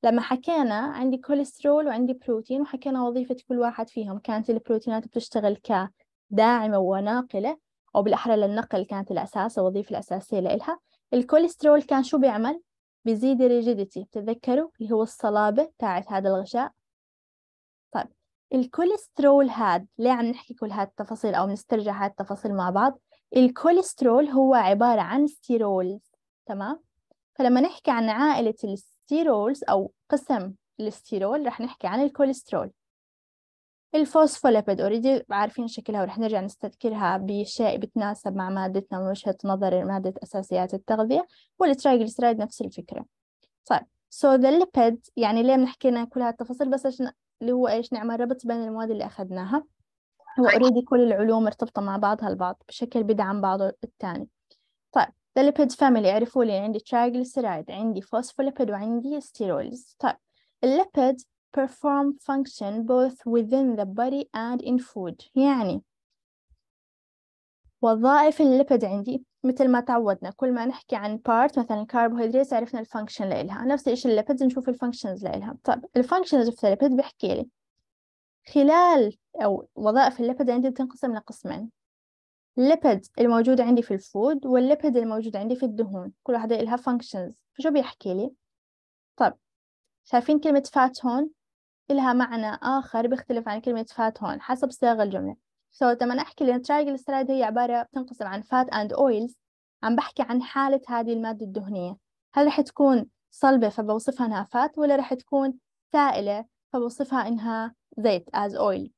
Speaker 1: لما حكينا عندي كوليسترول وعندي بروتين وحكينا وظيفة كل واحد فيهم كانت البروتينات بتشتغل كداعمة وناقلة أو بالأحرى للنقل كانت الأساس الوظيفة الأساسية لإلها الكوليسترول كان شو بيعمل؟ بيزيد الريجيديتي تذكروا اللي هو الصلابة تاعت هذا الغشاء طيب الكوليسترول هاد ليه عم نحكي كل هاد التفاصيل أو نسترجع هاد التفاصيل مع بعض الكوليسترول هو عبارة عن ستيرولز تمام فلما نحكي عن عائلة الستيرولز أو قسم الستيرول رح نحكي عن الكوليسترول الفوسفوليبيد اوريدي عارفين شكلها ورح نرجع نستذكرها بشيء بتناسب مع مادتنا من وجهة نظر مادة أساسيات التغذية والترايجلسترايد نفس الفكرة طيب سو ذا ليبيد يعني ليه بنحكي لنا كل هالتفاصيل بس عشان اللي هو ايش نعمل ربط بين المواد اللي أخذناها هو اوريدي كل العلوم مرتبطة مع بعضها البعض بشكل بدعم بعضه الثاني طيب ذا ليبيد فاميلي عرفوا لي عندي ترايجلسترايد عندي فوسفوليبيد وعندي ستيرولز طيب الليبيد perform function both within the body and in food يعني وظائف الليبيد عندي مثل ما تعودنا كل ما نحكي عن part مثلا carbohydrates عرفنا الفانكشن لإلها نفس الشيء الليبيدز نشوف الفانكشنز لإلها طب الفانكشنز في الليبيد بيحكي لي خلال أو وظائف الليبيد عندي بتنقسم لقسمين الليبيد الموجود عندي في الفود والليبيد الموجود عندي في الدهون كل واحدة لها فانكشنز شو بيحكي لي طب شايفين كلمة فات هون إلها معنى آخر بيختلف عن كلمة فات هون حسب صيغ الجملة سو لما أحكي لأن ترايجلسترايد هي عبارة بتنقسم عن فات أند أويلز عم بحكي عن حالة هذه المادة الدهنية هل رح تكون صلبة فبوصفها إنها فات ولا رح تكون سائلة فبوصفها إنها زيت as oil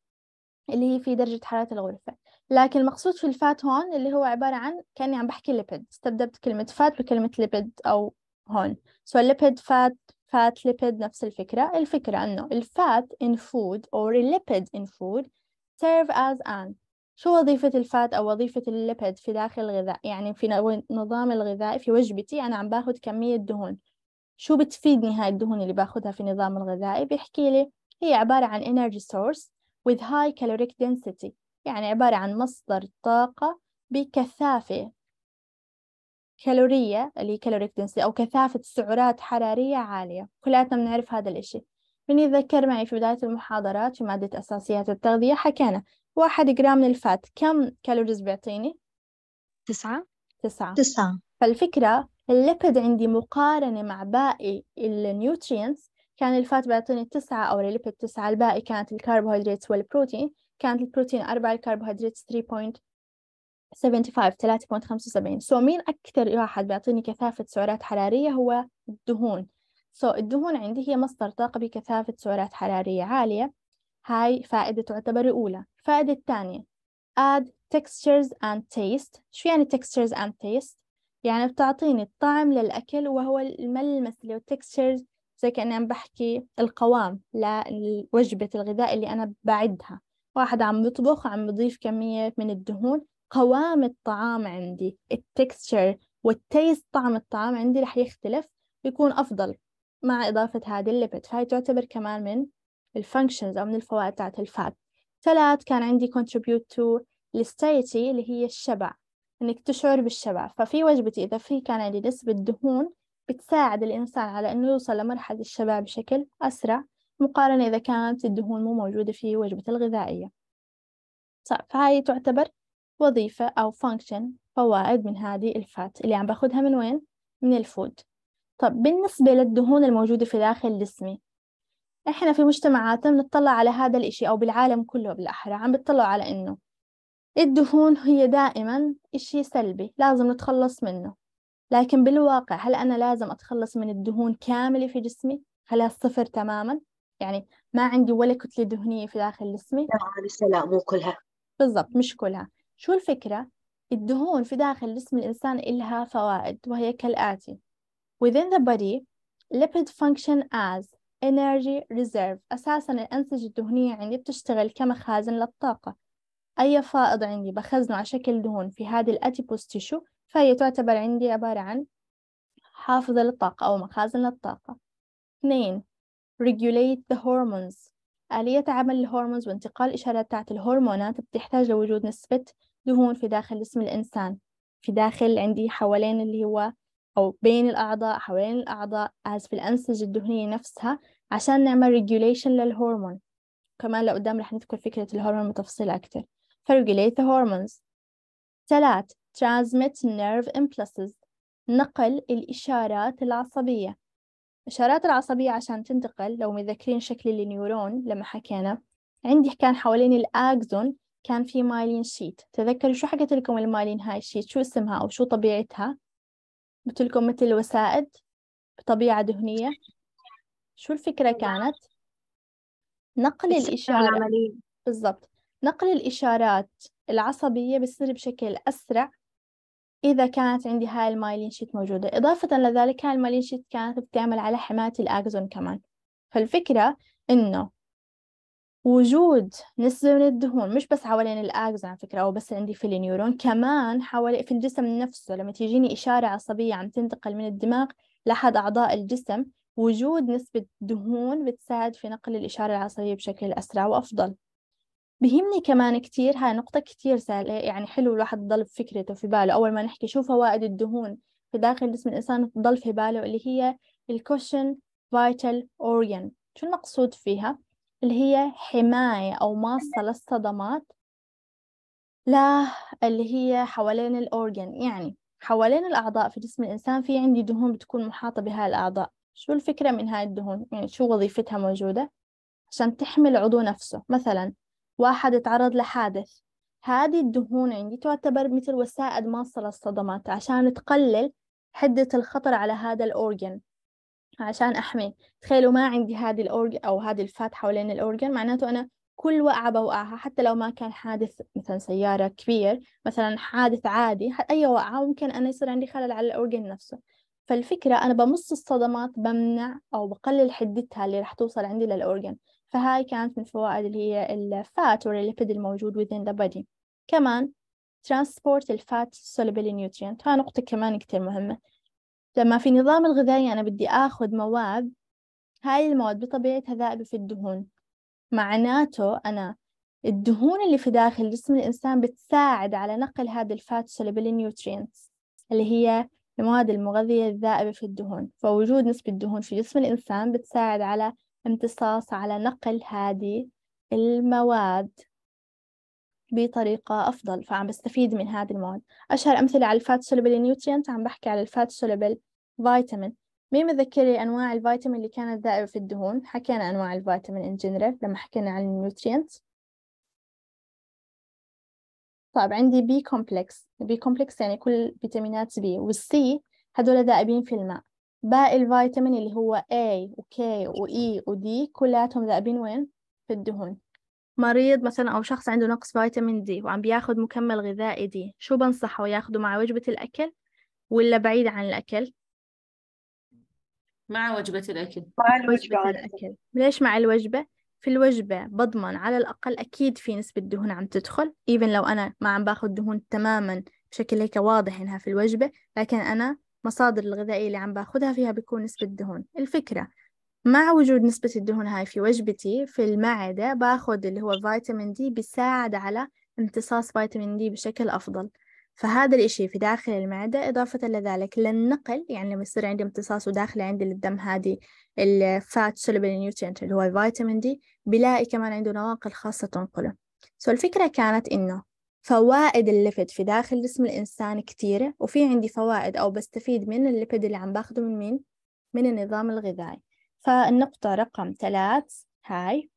Speaker 1: اللي هي في درجة حرارة الغرفة لكن المقصود في الفات هون اللي هو عبارة عن كأني عم بحكي ليبيد استبدلت كلمة فات بكلمة ليبيد أو هون سو ليبيد الليبيد فات fat lipid نفس الفكرة الفكرة أنه ال fat in food or ال lipid in food serve as an شو وظيفة الفات أو وظيفة الليبيد في داخل الغذاء يعني في نظام الغذاء في وجبتي أنا عم باخد كمية دهون شو بتفيدني هاي الدهون اللي باخدها في نظام الغذائي بيحكي لي هي عبارة عن energy source with high caloric density يعني عبارة عن مصدر طاقة بكثافة كالورية اللي هي كالوريك دنسي أو كثافة سعرات حرارية عالية كلاتنا بنعرف هذا الإشي يتذكر معي في بداية المحاضرات في مادة أساسيات التغذية حكينا واحد جرام من الفات كم كالوريز بيعطيني؟ تسعة تسعة تسعة فالفكرة الليبيد عندي مقارنة مع باقي النيوترينز كان الفات بيعطيني تسعة أو الليبيد تسعة الباقي كانت الكربوهيدرات والبروتين كانت البروتين أربعة الكربوهيدرات 3.5 75 3.75 سو so, مين أكثر واحد بيعطيني كثافة سعرات حرارية هو الدهون سو so, الدهون عندي هي مصدر طاقة بكثافة سعرات حرارية عالية هاي فائدة تعتبر الأولى الفائدة الثانية add textures and taste شو يعني textures and taste؟ يعني بتعطيني الطعم للأكل وهو الملمس اللي هو textures زي كأني عم بحكي القوام لوجبة الغذاء اللي أنا بعدها واحد عم بيطبخ عم يضيف كمية من الدهون قوام الطعام عندي التكستشر والتيست طعم الطعام عندي رح يختلف بيكون أفضل مع إضافة هذه الليبت فهي تعتبر كمان من الفانكشنز أو من الفوائد تاعت الفات ثلاث كان عندي contribute to satiety اللي هي الشبع إنك تشعر بالشبع ففي وجبتي إذا في كان عندي نسبة دهون بتساعد الإنسان على إنه يوصل لمرحلة الشبع بشكل أسرع مقارنة إذا كانت الدهون مو موجودة في وجبة الغذائية طيب، فهاي تعتبر وظيفة أو function فوائد من هذه الفات اللي عم باخدها من وين؟ من الفود طب بالنسبة للدهون الموجودة في داخل جسمي إحنا في مجتمعاتنا بنطلع على هذا الإشي أو بالعالم كله بالأحرى عم بتطلعوا على إنه الدهون هي دائما إشي سلبي لازم نتخلص منه لكن بالواقع هل أنا لازم أتخلص من الدهون كاملة في جسمي؟ هل صفر تماما؟ يعني ما عندي ولا كتلة دهنية في داخل جسمي؟ لا لسه لا مو كلها بالضبط مش كلها شو الفكرة؟ الدهون في داخل جسم الإنسان إلها فوائد وهي كالآتي Within the body, lipid function as energy reserve أساسا الأنسجة الدهنية عندي بتشتغل كمخازن للطاقة أي فائض عندي بخزنه على شكل دهون في هذه الأتيبوس تيشو فهي تعتبر عندي عبارة عن حافظة للطاقة أو مخازن للطاقة اثنين regulate the hormones آلية عمل الهرمونز وانتقال إشارات تاعت الهرمونات بتحتاج لوجود نسبة دهون في داخل جسم الإنسان في داخل عندي حوالين اللي هو أو بين الأعضاء حوالين الأعضاء آسف الأنسجة الدهنية نفسها عشان نعمل regulation للهرمون كمان لقدام رح نذكر فكرة الهرمون بتفصيل أكتر ف regulate the hormones ثلاث transmit nerve impulses نقل الإشارات العصبية الإشارات العصبية عشان تنتقل لو متذكرين شكل النيورون لما حكينا عندي كان حوالين الأكزون كان في مايلين شيت تذكروا شو حكيت لكم المايلين هاي شيت شو اسمها أو شو طبيعتها قلت لكم مثل وسائد بطبيعة دهنية شو الفكرة نعم. كانت نقل الإشارات بالضبط نقل الإشارات العصبية بيصير بشكل أسرع إذا كانت عندي هاي المايلين شيت موجودة إضافة لذلك هاي المايلين شيت كانت بتعمل على حماية الأكزون كمان فالفكرة إنه وجود نسبة من الدهون مش بس حوالين الأكزون على فكرة أو بس عندي في النيورون كمان حوالي في الجسم نفسه لما تيجيني إشارة عصبية عم تنتقل من الدماغ لأحد أعضاء الجسم وجود نسبة دهون بتساعد في نقل الإشارة العصبية بشكل أسرع وأفضل بهمني كمان كتير هاي نقطة كتير سهلة يعني حلو الواحد يضل بفكرته في باله أول ما نحكي شو فوائد الدهون في داخل جسم الإنسان تضل في باله اللي هي الكوشن فايتال أورجن شو المقصود فيها؟ اللي هي حماية أو ماصة للصدمات لا اللي هي حوالين الأورجن يعني حوالين الأعضاء في جسم الإنسان في عندي دهون بتكون محاطة بهاي الأعضاء شو الفكرة من هاي الدهون؟ يعني شو وظيفتها موجودة؟ عشان تحمي العضو نفسه مثلا واحد تعرض لحادث هذه الدهون عندي تعتبر مثل وسائد ماصة للصدمات عشان تقلل حدة الخطر على هذا الأورجن عشان أحمي تخيلوا ما عندي هذه الأورجن أو هذه الفات حوالين الأورجن معناته أنا كل وقعة بوقعها حتى لو ما كان حادث مثلا سيارة كبير مثلا حادث عادي أي وقعة ممكن أنا يصير عندي خلل على الأورجن نفسه فالفكرة أنا بمص الصدمات بمنع أو بقلل حدتها اللي راح توصل عندي للأورجن فهاي كانت من الفوائد اللي هي الفات والليبيد الموجود within the body كمان transport الفات soluble nutrient هاي نقطة كمان كتير مهمة لما في نظام الغذائي أنا بدي آخذ مواد هاي المواد بطبيعتها ذائبة في الدهون معناته أنا الدهون اللي في داخل جسم الإنسان بتساعد على نقل هذا الفات soluble nutrients اللي هي المواد المغذية الذائبة في الدهون فوجود نسبة الدهون في جسم الإنسان بتساعد على امتصاص على نقل هذه المواد بطريقة أفضل فعم بستفيد من هذه المواد أشهر أمثلة على الفات سولبل نيوترينت عم بحكي على الفات سولبل فيتامين مين مذكري أنواع الفيتامين اللي كانت ذائبة في الدهون حكينا أنواع الفيتامين إن جنرال لما حكينا عن النيوترينت طيب عندي بي كومبلكس بي كومبلكس يعني كل فيتامينات بي والسي هدول دائبين في الماء باقي الفيتامين اللي هو A و K و E و D كلاتهم ذائبين وين في الدهون مريض مثلا أو شخص عنده نقص فيتامين D وعم بياخد مكمل غذائي D شو بنصحه ياخده مع وجبة الأكل ولا بعيد عن الأكل
Speaker 4: مع وجبة الأكل مع الوجبة الأكل
Speaker 1: ليش مع الوجبة في الوجبة بضمن على الأقل أكيد في نسبة دهون عم تدخل إيفن لو أنا ما عم باخد دهون تماما بشكل هيك واضح إنها في الوجبة لكن أنا المصادر الغذائية اللي عم باخذها فيها بيكون نسبة دهون الفكرة مع وجود نسبة الدهون هاي في وجبتي في المعدة باخذ اللي هو فيتامين دي بيساعد على امتصاص فيتامين دي بشكل أفضل فهذا الإشي في داخل المعدة إضافة لذلك للنقل يعني لما يصير عندي امتصاص وداخل عندي للدم هذه الفات سولبل نيوترينت اللي هو الفيتامين دي بلاقي كمان عنده نواقل خاصة تنقله سو الفكرة كانت إنه فوائد الليبيد في داخل جسم الإنسان كتيرة وفي عندي فوائد أو بستفيد من الليبيد اللي عم باخده من مين؟ من النظام الغذائي فالنقطة رقم ثلاث هاي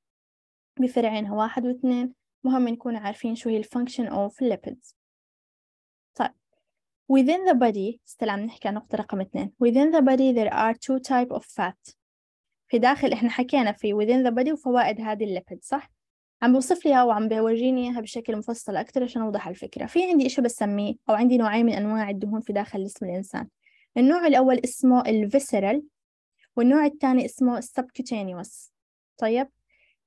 Speaker 1: بفرعينها واحد واثنين مهم نكون عارفين شو هي الفانكشن اوف lipids طيب within the body استل عم نحكي عن نقطة رقم اثنين within the body there are two type of fat في داخل احنا حكينا في within the body وفوائد هذه الليبيد صح عم بوصف لي اياها وعم بيورجيني اياها بشكل مفصل اكثر عشان اوضح الفكره في عندي إشي بسميه او عندي نوعين من انواع الدهون في داخل جسم الانسان النوع الاول اسمه الفيسرال والنوع الثاني اسمه السبكوتينيوس طيب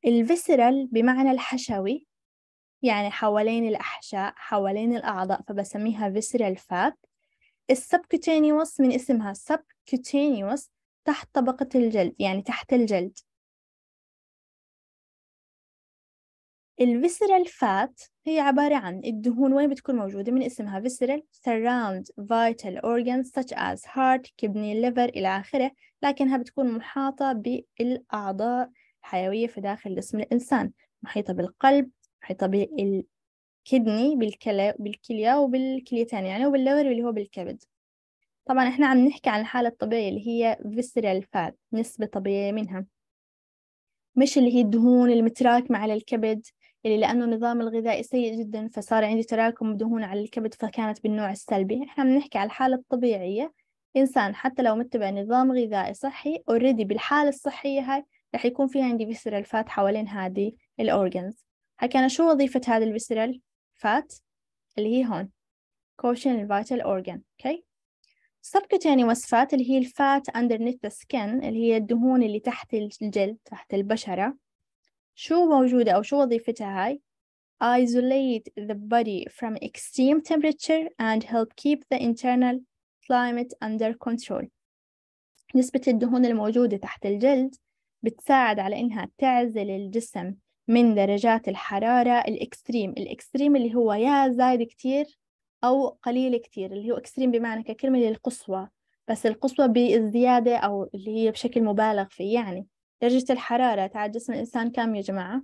Speaker 1: الفيسرال بمعنى الحشوي يعني حوالين الأحشاء حوالين الأعضاء فبسميها فيسرال فات السبكوتينيوس من اسمها سبكوتينيوس تحت طبقة الجلد يعني
Speaker 2: تحت الجلد الفيسرال
Speaker 1: فات هي عبارة عن الدهون وين بتكون موجودة من اسمها visceral surround vital organs such as heart كبني liver إلى آخره لكنها بتكون محاطة بالأعضاء الحيوية في داخل جسم الإنسان محيطة بالقلب محيطة بالكدني بالكلى بالكلية وبالكليتين يعني وباللور اللي هو بالكبد طبعا احنا عم نحكي عن الحالة الطبيعية اللي هي visceral fat نسبة طبيعية منها مش اللي هي الدهون المتراكمة على الكبد اللي يعني لأنه نظام الغذائي سيء جدا فصار عندي تراكم دهون على الكبد فكانت بالنوع السلبي إحنا بنحكي على الحالة الطبيعية إنسان حتى لو متبع نظام غذائي صحي اوريدي بالحالة الصحية هاي رح يكون في عندي فيسرال فات حوالين هذه الأورجنز حكينا شو وظيفة هذا الفيسرال فات اللي هي هون كوشن الفيتال أورجن أوكي subcutaneous fat اللي هي الفات underneath the skin اللي هي الدهون اللي تحت الجلد تحت البشرة شو موجودة أو شو وظيفتها هاي isolate the body from extreme temperature and help keep the internal climate under control نسبة الدهون الموجودة تحت الجلد بتساعد على إنها تعزل الجسم من درجات الحرارة الإكستريم الإكستريم اللي هو يا زايد كتير أو قليل كتير اللي هو إكستريم بمعنى ككلمة للقصوى بس القصوى بالزيادة أو اللي هي بشكل مبالغ فيه يعني درجة الحرارة تاع جسم الإنسان كم يا جماعة؟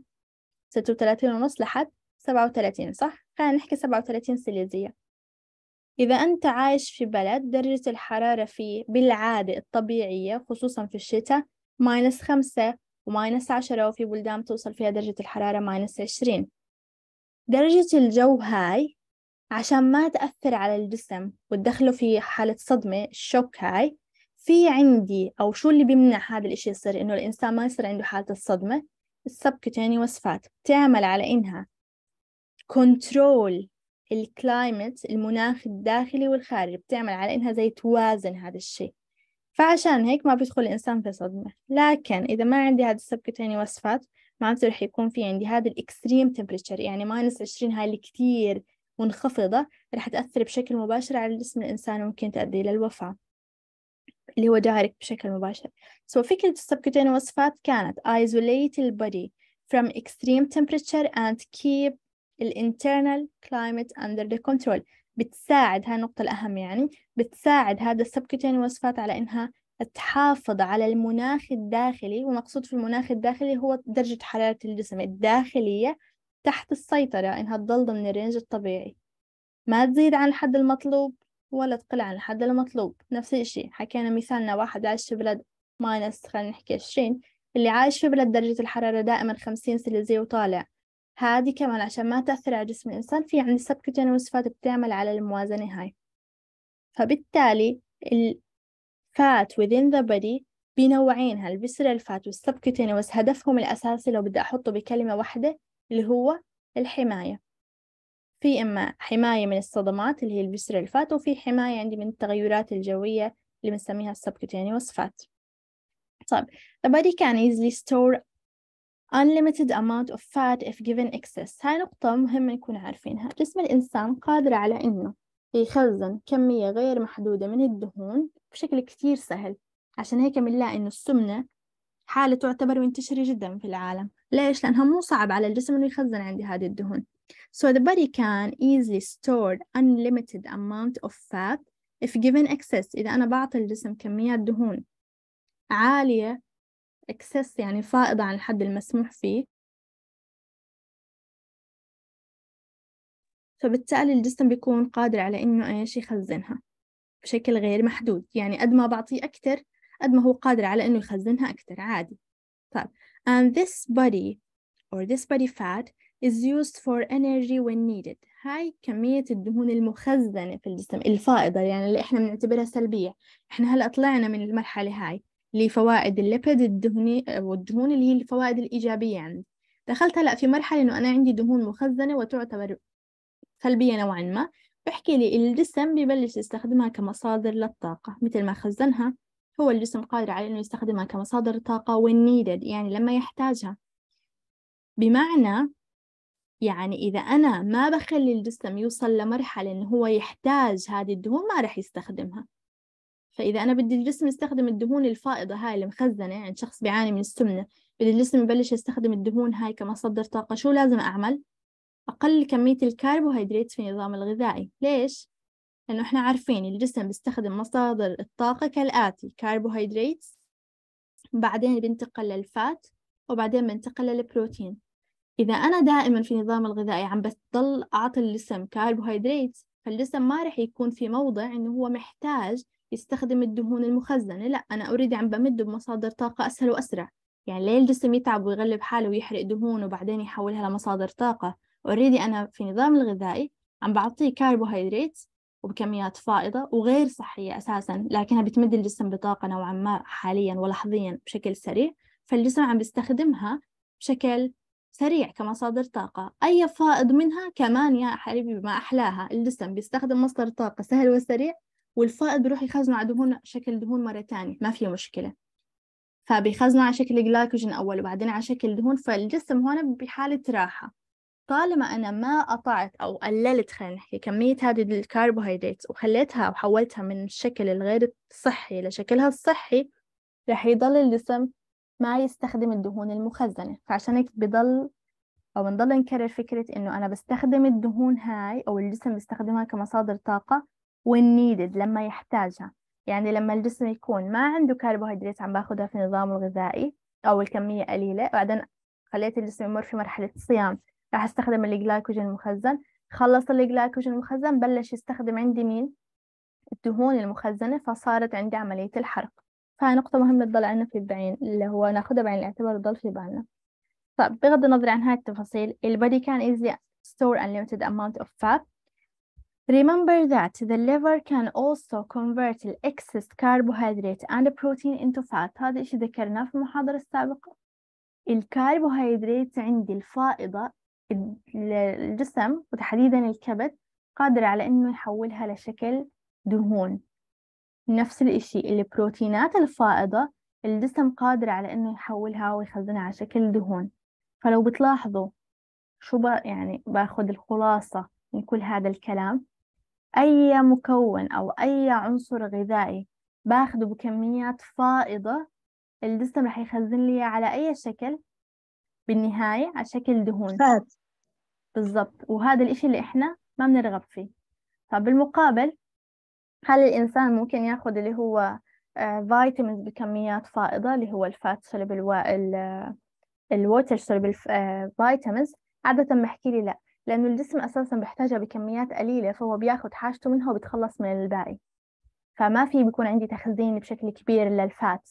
Speaker 1: ستة وثلاثين ونص لحد سبعة وثلاثين صح؟ خلينا نحكي سبعة وثلاثين سليزية إذا أنت عايش في بلد درجة الحرارة فيه بالعادة الطبيعية خصوصا في الشتاء ماينس خمسة وماينس عشرة وفي بلدان توصل فيها درجة الحرارة ماينس عشرين درجة الجو هاي عشان ما تأثر على الجسم وتدخله في حالة صدمة الشوك هاي في عندي أو شو اللي بيمنع هذا الإشي يصير إنه الإنسان ما يصير عنده حالة الصدمة السبكتيني وصفات تعمل على إنها كنترول الكلايمت المناخ الداخلي والخارجي بتعمل على إنها زي توازن هذا الشيء فعشان هيك ما بيدخل الإنسان في صدمة لكن إذا ما عندي هذا السبكتيني وصفات معناته رح يكون في عندي هذا الإكستريم تمبريتشر يعني ماينس عشرين هاي اللي كتير منخفضة رح تأثر بشكل مباشر على جسم الإنسان وممكن تؤدي للوفاة اللي هو دايركت بشكل مباشر سو so, فكرة السبكتين وصفات كانت isolate the body from extreme temperature and keep the internal climate under the control بتساعد هاي النقطة الأهم يعني بتساعد هذا السبكتين وصفات على إنها تحافظ على المناخ الداخلي ومقصود في المناخ الداخلي هو درجة حرارة الجسم الداخلية تحت السيطرة إنها تضل ضمن الرينج الطبيعي ما تزيد عن الحد المطلوب ولا تقل عن الحد المطلوب نفس الشيء حكينا مثالنا واحد عايش في بلد ماينس خلينا نحكي عشرين اللي عايش في بلد درجة الحرارة دائما خمسين سليزي وطالع هذه كمان عشان ما تأثر على جسم الإنسان في عندي سبكتين وصفات بتعمل على الموازنة هاي فبالتالي الفات within the body بنوعينها البسر الفات والسبكتين هدفهم الأساسي لو بدي أحطه بكلمة واحدة اللي هو الحماية في إما حماية من الصدمات اللي هي البسر الفات وفي حماية عندي من التغيرات الجوية اللي بنسميها subcutaneous يعني وصفات طيب the body can easily store unlimited amount of fat if given excess هاي نقطة مهمة نكون عارفينها جسم الإنسان قادر على إنه يخزن كمية غير محدودة من الدهون بشكل كتير سهل عشان هيك بنلاقي إنه السمنة حالة تعتبر منتشرة جدا في العالم ليش؟ لأنها مو صعب على الجسم إنه يخزن عندي هذه الدهون So the body can easily store unlimited amount of fat if given excess إذا أنا بعطي الجسم كميات دهون عالية
Speaker 2: excess يعني فائضة عن الحد المسموح فيه
Speaker 1: فبالتالي الجسم بيكون قادر على إنه إيش يخزنها بشكل غير محدود يعني قد ما بعطيه أكتر قد ما هو قادر على إنه يخزنها أكتر عادي طيب and this body or this body fat is used for energy when needed هاي كمية الدهون المخزنة في الجسم الفائضة يعني اللي إحنا بنعتبرها سلبية إحنا هلأ طلعنا من المرحلة هاي لفوائد الليبيد الدهني والدهون اللي هي الفوائد الإيجابية عندي دخلت هلأ في مرحلة إنه أنا عندي دهون مخزنة وتعتبر سلبية نوعا ما بحكي لي الجسم ببلش يستخدمها كمصادر للطاقة مثل ما خزنها هو الجسم قادر على إنه يستخدمها كمصادر طاقة when needed يعني لما يحتاجها بمعنى يعني إذا أنا ما بخلي الجسم يوصل لمرحلة إنه هو يحتاج هذه الدهون ما راح يستخدمها فإذا أنا بدي الجسم يستخدم الدهون الفائضة هاي المخزنة يعني شخص بيعاني من السمنة بدي الجسم يبلش يستخدم الدهون هاي كمصدر طاقة شو لازم أعمل؟ أقل كمية الكربوهيدرات في النظام الغذائي ليش؟ لأنه إحنا عارفين الجسم بيستخدم مصادر الطاقة كالآتي كربوهيدرات بعدين بنتقل للفات وبعدين بنتقل للبروتين إذا أنا دائما في نظام الغذائي عم بضل أعطي الجسم كاربوهيدرات فالجسم ما رح يكون في موضع إنه هو محتاج يستخدم الدهون المخزنة لا أنا أريد عم بمده بمصادر طاقة أسهل وأسرع يعني ليه الجسم يتعب ويغلب حاله ويحرق دهون وبعدين يحولها لمصادر طاقة اوريدي أنا في نظام الغذائي عم بعطيه كاربوهيدرات وبكميات فائضة وغير صحية أساسا لكنها بتمد الجسم بطاقة نوعا ما حاليا ولحظيا بشكل سريع فالجسم عم بيستخدمها بشكل سريع كمصادر طاقة أي فائض منها كمان يا حبيبي ما أحلاها الجسم بيستخدم مصدر طاقة سهل وسريع والفائض بيروح يخزنه على دهون شكل دهون مرة تانية ما في مشكلة فبيخزنه على شكل جلايكوجين أول وبعدين على شكل دهون فالجسم هون بحالة راحة طالما أنا ما قطعت أو قللت خلينا نحكي كمية هذه الكربوهيدرات وخليتها وحولتها من الشكل الغير صحي لشكلها الصحي رح يضل الجسم ما يستخدم الدهون المخزنة فعشان هيك بضل أو بنضل نكرر فكرة إنه أنا بستخدم الدهون هاي أو الجسم بيستخدمها كمصادر طاقة والنيدد لما يحتاجها يعني لما الجسم يكون ما عنده كربوهيدرات عم باخدها في نظامه الغذائي أو الكمية قليلة بعدين خليت الجسم يمر في مرحلة صيام راح استخدم الجلايكوجين المخزن خلص الجلايكوجين المخزن بلش يستخدم عندي مين الدهون المخزنة فصارت عندي عملية الحرق فنقطة مهمة تضل عنا في بعين اللي هو ناخدها بعين الاعتبار تضل في بالنا فبغض طيب، النظر عن هاي التفاصيل body can easily store unlimited amount of fat Remember that the liver can also convert the excess carbohydrate and protein into fat هذا الشيء ذكرناه في المحاضرة السابقة الكربوهيدرات عندي الفائضة الجسم وتحديدا الكبد قادر على إنه يحولها لشكل دهون نفس الإشي البروتينات الفائضة الجسم قادر على إنه يحولها ويخزنها على شكل دهون فلو بتلاحظوا شو يعني باخد الخلاصة من كل هذا الكلام أي مكون أو أي عنصر غذائي باخده بكميات فائضة الجسم رح يخزن لي على أي شكل بالنهاية على شكل دهون فات بالضبط وهذا الإشي اللي إحنا ما بنرغب فيه فبالمقابل هل الإنسان ممكن ياخذ اللي هو فيتامينز آه، بكميات فائضة اللي هو الفات سوليبل الوا... الووتر سوليبل فيتامينز عادة بحكي لي لا لأنه الجسم أساسا بحتاجها بكميات قليلة فهو بياخد حاجته منها وبيتخلص من الباقي فما في بيكون عندي تخزين بشكل كبير للفات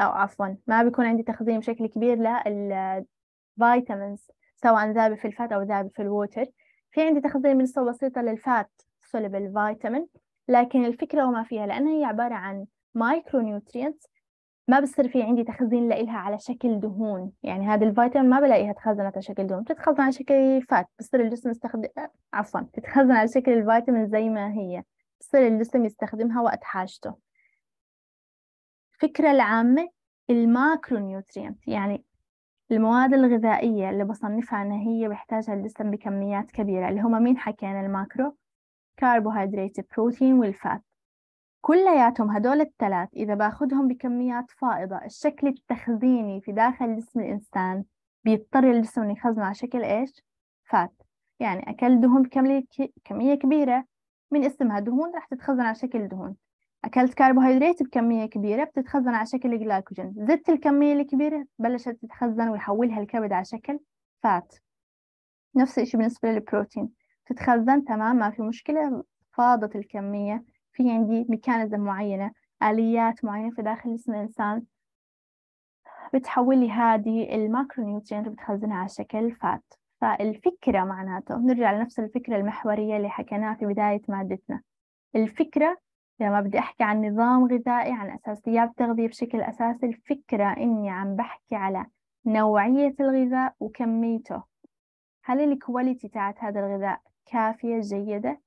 Speaker 1: أو عفوا ما بيكون عندي تخزين بشكل كبير للفيتامينز سواء ذابي في الفات أو ذابي في الووتر في عندي تخزين بنسبة بسيطة للفات سوليبل فيتامين لكن الفكرة وما فيها لأنها هي عبارة عن مايكرو نيوترينتس ما بصير في عندي تخزين لإلها على شكل دهون يعني هذا الفيتامين ما بلاقيها تخزنت على شكل دهون بتتخزن على شكل فات بصير الجسم يستخدم عفوا بتتخزن على شكل الفيتامين زي ما هي بصير الجسم يستخدمها وقت حاجته الفكرة العامة الماكرو نيوترينت يعني المواد الغذائية اللي بصنفها أنا هي بحتاجها الجسم بكميات كبيرة اللي هما مين حكينا الماكرو كربوهيدرات البروتين والفات كلياتهم هدول الثلاث إذا باخدهم بكميات فائضة الشكل التخزيني في داخل جسم الإنسان بيضطر الجسم يخزنه على شكل إيش؟ فات يعني أكل دهون بكمية كبيرة من اسمها دهون راح تتخزن على شكل دهون أكلت كربوهيدرات بكمية كبيرة بتتخزن على شكل جلايكوجين زدت الكمية الكبيرة بلشت تتخزن ويحولها الكبد على شكل فات نفس الشيء بالنسبة للبروتين تتخزن تمام ما في مشكلة فاضت الكمية في عندي ميكانيزم معينة آليات معينة في داخل جسم الإنسان بتحول لي هذه الماكرونيوترينت بتخزنها على شكل فات فالفكرة معناته نرجع لنفس الفكرة المحورية اللي حكيناها في بداية مادتنا الفكرة لما بدي أحكي عن نظام غذائي عن أساسيات تغذية بشكل أساسي الفكرة إني عم بحكي على نوعية الغذاء وكميته هل الكواليتي تاعت هذا الغذاء كافية جيدة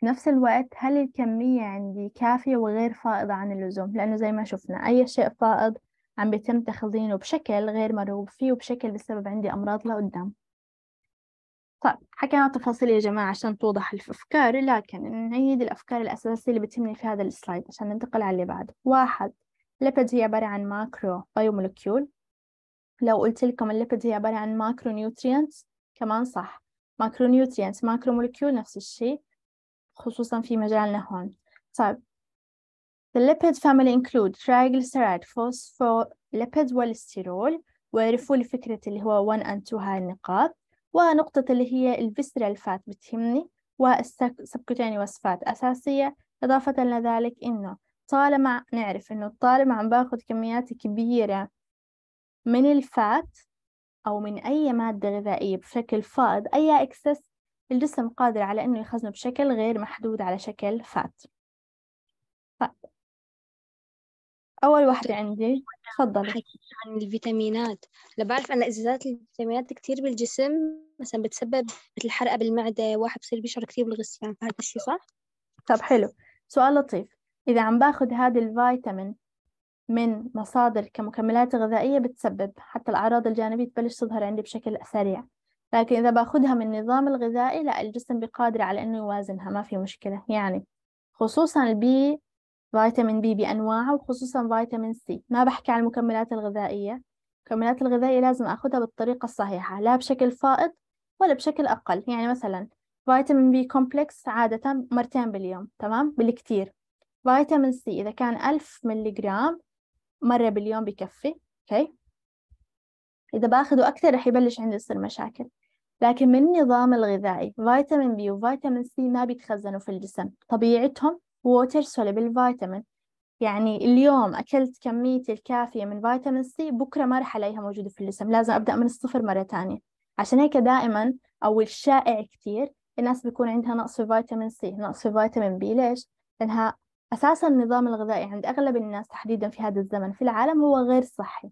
Speaker 1: في نفس الوقت هل الكمية عندي كافية وغير فائضة عن اللزوم لأنه زي ما شفنا أي شيء فائض عم بيتم تخزينه بشكل غير مرغوب فيه وبشكل بسبب عندي أمراض لقدام طيب حكينا تفاصيل يا جماعة عشان توضح الأفكار لكن نعيد الأفكار الأساسية اللي بتهمني في هذا السلايد عشان ننتقل على اللي بعد واحد الليبيد هي عبارة عن ماكرو مولكيول لو قلت لكم الليبيد هي عبارة عن ماكرو نيوترينتس كمان صح ماكرونيوتريانت ماكروموليكيول نفس الشيء خصوصا في مجالنا هون طيب The lipid family include triglyceride, phospholipid والستيرول وعرفوا لي فكرة اللي هو 1 and 2 هاي النقاط ونقطة اللي هي الفيسرال فات بتهمني والسبكوتينيوس فات أساسية إضافة لذلك إنه طالما نعرف إنه طالما عم باخد كميات كبيرة من الفات أو من أي مادة غذائية بشكل فائض أي إكسس الجسم قادر على إنه يخزنه بشكل غير محدود على شكل فات
Speaker 3: أول واحدة طيب، عندي تفضلي عن الفيتامينات لا بعرف أن إزازات الفيتامينات كتير بالجسم مثلا بتسبب مثل حرقة بالمعدة واحد بصير بيشعر كتير بالغثيان فهذا الشيء صح؟ طب حلو سؤال لطيف إذا
Speaker 1: عم باخذ هذا الفيتامين من مصادر كمكملات غذائية بتسبب حتى الأعراض الجانبية تبلش تظهر عندي بشكل سريع لكن إذا بأخذها من النظام الغذائي لا الجسم بقادر على إنه يوازنها ما في مشكلة يعني خصوصا البي فيتامين بي بأنواعه وخصوصا فيتامين سي ما بحكي عن المكملات الغذائية المكملات الغذائية لازم أخذها بالطريقة الصحيحة لا بشكل فائض ولا بشكل أقل يعني مثلا فيتامين بي كومبلكس عادة مرتين باليوم تمام بالكتير فيتامين سي إذا كان ألف ملي جرام مرة باليوم بكفي أوكي إذا باخده أكثر رح يبلش عندي يصير مشاكل لكن من النظام الغذائي فيتامين بي وفيتامين سي ما بيتخزنوا في الجسم طبيعتهم ووتر سوليبل فيتامين يعني اليوم أكلت كميتي الكافية من فيتامين سي بكرة ما رح ألاقيها موجودة في الجسم لازم أبدأ من الصفر مرة تانية عشان هيك دائما أو الشائع كتير الناس بيكون عندها نقص في فيتامين سي نقص في فيتامين بي ليش؟ لأنها أساسا النظام الغذائي يعني عند أغلب الناس تحديدا في هذا الزمن في العالم هو غير صحي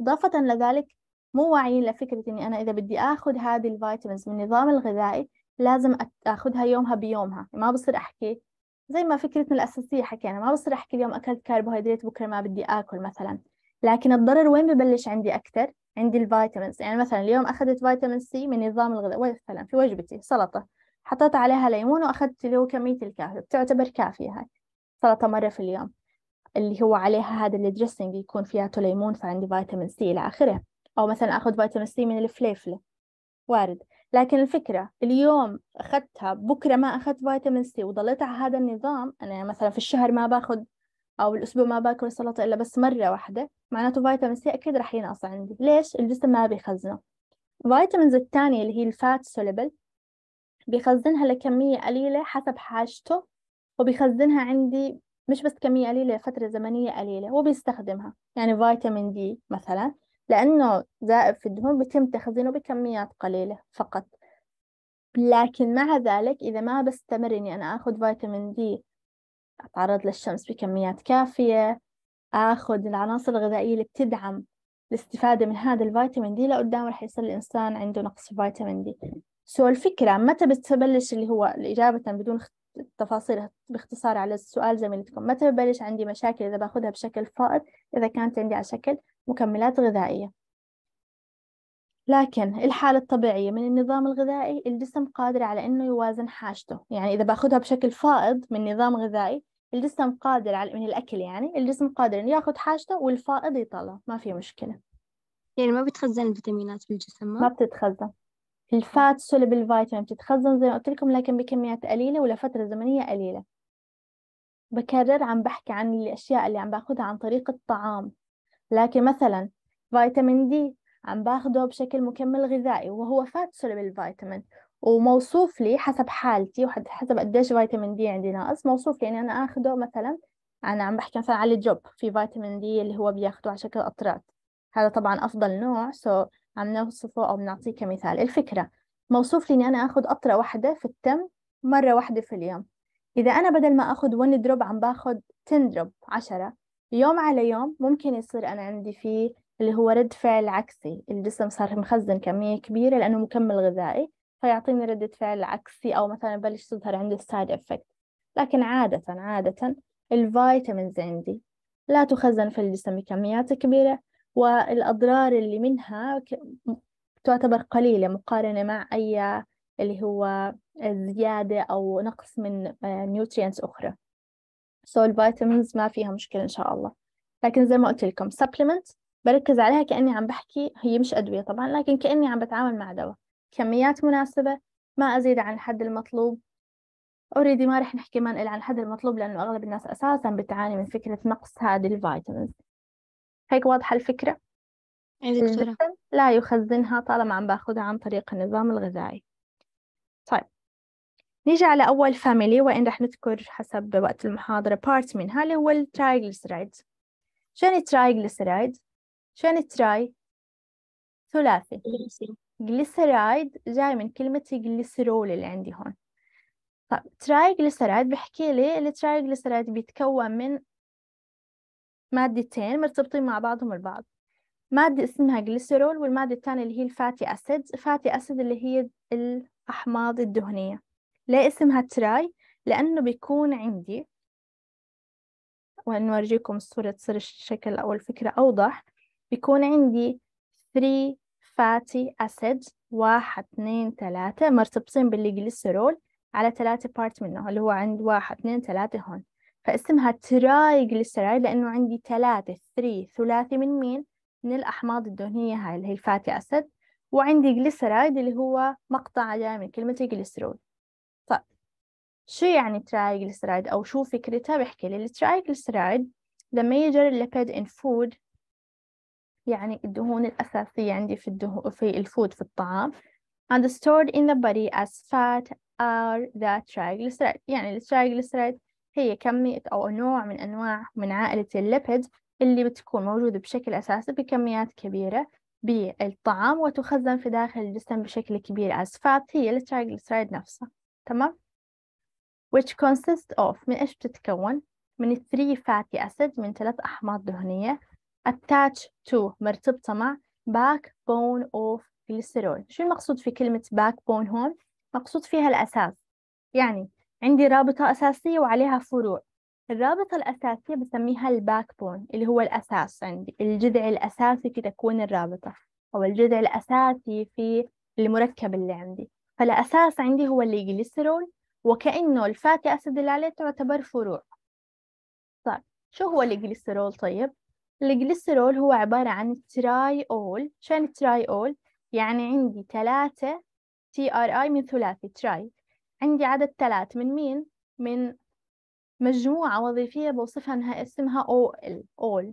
Speaker 1: إضافة لذلك مو واعيين لفكرة إني أنا إذا بدي آخذ هذه الفيتامينز من النظام الغذائي لازم آخذها يومها بيومها ما بصير أحكي زي ما فكرتنا الأساسية حكينا ما بصير أحكي اليوم أكلت كربوهيدرات بكرة ما بدي آكل مثلا لكن الضرر وين ببلش عندي أكثر عندي الفيتامينز يعني مثلا اليوم أخذت فيتامين سي من نظام الغذاء مثلا في وجبتي سلطة حطيت عليها ليمون وأخذت له كمية الكافية بتعتبر كافية هاي سلطة مرة في اليوم اللي هو عليها هذا الدريسنج يكون فيها ليمون فعندي فيتامين سي إلى آخره أو مثلا أخذ فيتامين سي من الفليفلة وارد لكن الفكرة اليوم أخذتها بكرة ما أخذت فيتامين سي وضليت على هذا النظام أنا مثلا في الشهر ما باخذ أو الأسبوع ما باكل سلطة إلا بس مرة واحدة معناته فيتامين سي أكيد راح ينقص عندي ليش؟ الجسم ما بيخزنه الفيتامينز الثانية اللي هي الفات سوليبل بيخزنها لكمية قليلة حسب حاجته وبيخزنها عندي مش بس كمية قليلة فترة زمنية قليلة وبيستخدمها يعني فيتامين دي مثلا لأنه زائد في الدهون بيتم تخزينه بكميات قليلة فقط لكن مع ذلك إذا ما بستمر إني أنا آخذ فيتامين دي أتعرض للشمس بكميات كافية آخذ العناصر الغذائية اللي بتدعم الاستفادة من هذا الفيتامين دي لقدام رح يصير الإنسان عنده نقص فيتامين دي سو الفكرة متى بتبلش اللي هو إجابة بدون التفاصيل باختصار على السؤال زميلتكم متى ببلش عندي مشاكل إذا باخذها بشكل فائض إذا كانت عندي على شكل مكملات غذائية لكن الحالة الطبيعية من النظام الغذائي الجسم قادر على إنه يوازن حاجته يعني إذا باخذها بشكل فائض من نظام غذائي الجسم قادر على من الأكل يعني الجسم قادر إنه ياخذ حاجته والفائض يطلع ما في مشكلة
Speaker 3: يعني ما بتخزن الفيتامينات بالجسم ما, ما
Speaker 1: بتتخزن الفات سوليبل فيتامين بتتخزن زي ما قلت لكم لكن بكميات قليلة ولفترة زمنية قليلة بكرر عم بحكي عن الأشياء اللي عم باخدها عن طريق الطعام لكن مثلا فيتامين دي عم باخده بشكل مكمل غذائي وهو فات سوليبل فيتامين وموصوف لي حسب حالتي وحسب قديش فيتامين دي عندي ناقص موصوف لي يعني انا اخده مثلا انا عم بحكي مثلا على الجوب في فيتامين دي اللي هو بياخده على شكل أطراد هذا طبعا افضل نوع سو so عم نوصفه أو بنعطيه كمثال الفكرة موصوف لي إني أنا آخذ قطرة واحدة في التم مرة واحدة في اليوم إذا أنا بدل ما آخذ 1 دروب عم باخذ 10 دروب 10 يوم على يوم ممكن يصير أنا عندي فيه اللي هو رد فعل عكسي الجسم صار مخزن كمية كبيرة لأنه مكمل غذائي فيعطيني ردة فعل عكسي أو مثلا بلش تظهر عندي السايد إفكت لكن عادة عادة الفيتامينز عندي لا تخزن في الجسم بكميات كبيرة والأضرار اللي منها تعتبر قليلة مقارنة مع أي اللي هو زيادة أو نقص من نيوترينتس آه، أخرى so الفيتامينز ما فيها مشكلة إن شاء الله لكن زي ما قلت لكم supplement بركز عليها كأني عم بحكي هي مش أدوية طبعا لكن كأني عم بتعامل مع دواء كميات مناسبة ما أزيد عن الحد المطلوب اوريدي ما رح نحكي ما نقل عن الحد المطلوب لأنه أغلب الناس أساسا بتعاني من فكرة نقص هذه الفيتامينز هيك واضحة الفكرة؟ الجسم لا يخزنها طالما عم باخذها عن طريق النظام الغذائي طيب نيجي على أول فاميلي وإن رح نذكر حسب وقت المحاضرة بارت منها اللي هو الترايجلسرايد شنو الترايجلسرايد؟ شنو التراي؟ ثلاثي جليسرايد جاي من كلمة جليسرول اللي عندي هون طيب ترايجليسرايد بحكي لي الترايجليسرايد بيتكون من مادتين مرتبطين مع بعضهم البعض مادة اسمها جليسرول والمادة الثانية اللي هي الفاتي أسيد فاتي أسيد اللي هي الأحماض الدهنية ليه اسمها تراي؟ لأنه بيكون عندي ونورجيكم الصورة تصير الشكل أو الفكرة أوضح بيكون عندي 3 فاتي أسيد واحد اثنين ثلاثة مرتبطين بالجليسرول على ثلاثة بارت منه اللي هو عند واحد اثنين ثلاثة هون فاسمها ترايجليسرايد لأنه عندي ثلاثة ثري ثلاثي من مين؟ من الأحماض الدهنية هاي اللي هي الفاتي أسيد وعندي جليسرايد اللي هو مقطع جاي من كلمة جليسرول طيب شو يعني ترايجليسرايد أو شو فكرتها بحكي لي الترايجليسرايد لما يجر الليبيد إن فود يعني الدهون الأساسية عندي في الدهون في الفود في الطعام and stored in the body as fat are the triglycerides يعني الترايجليسرايد هي كمية أو نوع من أنواع من عائلة الليبيد اللي بتكون موجودة بشكل أساسي بكميات كبيرة بالطعام وتخزن في داخل الجسم بشكل كبير as fat هي التريغليسيرايد نفسها تمام which consists of من إيش بتتكون من 3 fatty acid من ثلاث أحماض دهنية attached to مرتبطة مع backbone of glycerol شو المقصود في كلمة backbone هون؟ مقصود فيها الأساس يعني عندي رابطة أساسية وعليها فروع الرابطة الأساسية بسميها الباك بون اللي هو الأساس عندي الجذع الأساسي في تكوين الرابطة أو الجذع الأساسي في المركب اللي عندي فالأساس عندي هو الجليسرول وكأنه الفاتي أسيد اللي عليه تعتبر فروع طيب شو هو الجليسرول طيب؟ الجليسرول هو عبارة عن تراي أول شو يعني تراي أول؟ يعني عندي ثلاثة تي ار اي من ثلاثي تراي عندي عدد ثلاث من مين؟ من مجموعة وظيفية بوصفها إنها اسمها OL all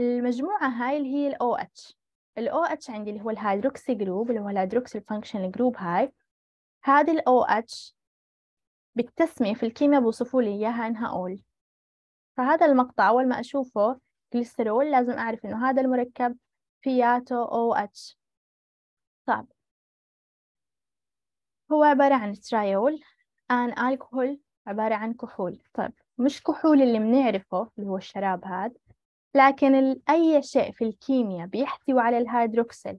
Speaker 1: المجموعة هاي اللي هي ال OH ال OH عندي اللي هو الهيدروكسي جروب اللي هو الهيدروكسي فانكشن جروب هاي هذه ال OH بالتسمية في الكيمياء بوصفوا لي إياها إنها all فهذا المقطع أول ما أشوفه كوليسترول لازم أعرف إنه هذا المركب فياته OH طب هو عبارة عن ترايول ان الكحول عبارة عن كحول طيب مش كحول اللي بنعرفه اللي هو الشراب هاد لكن أي شيء في الكيمياء بيحتوي على الهيدروكسيل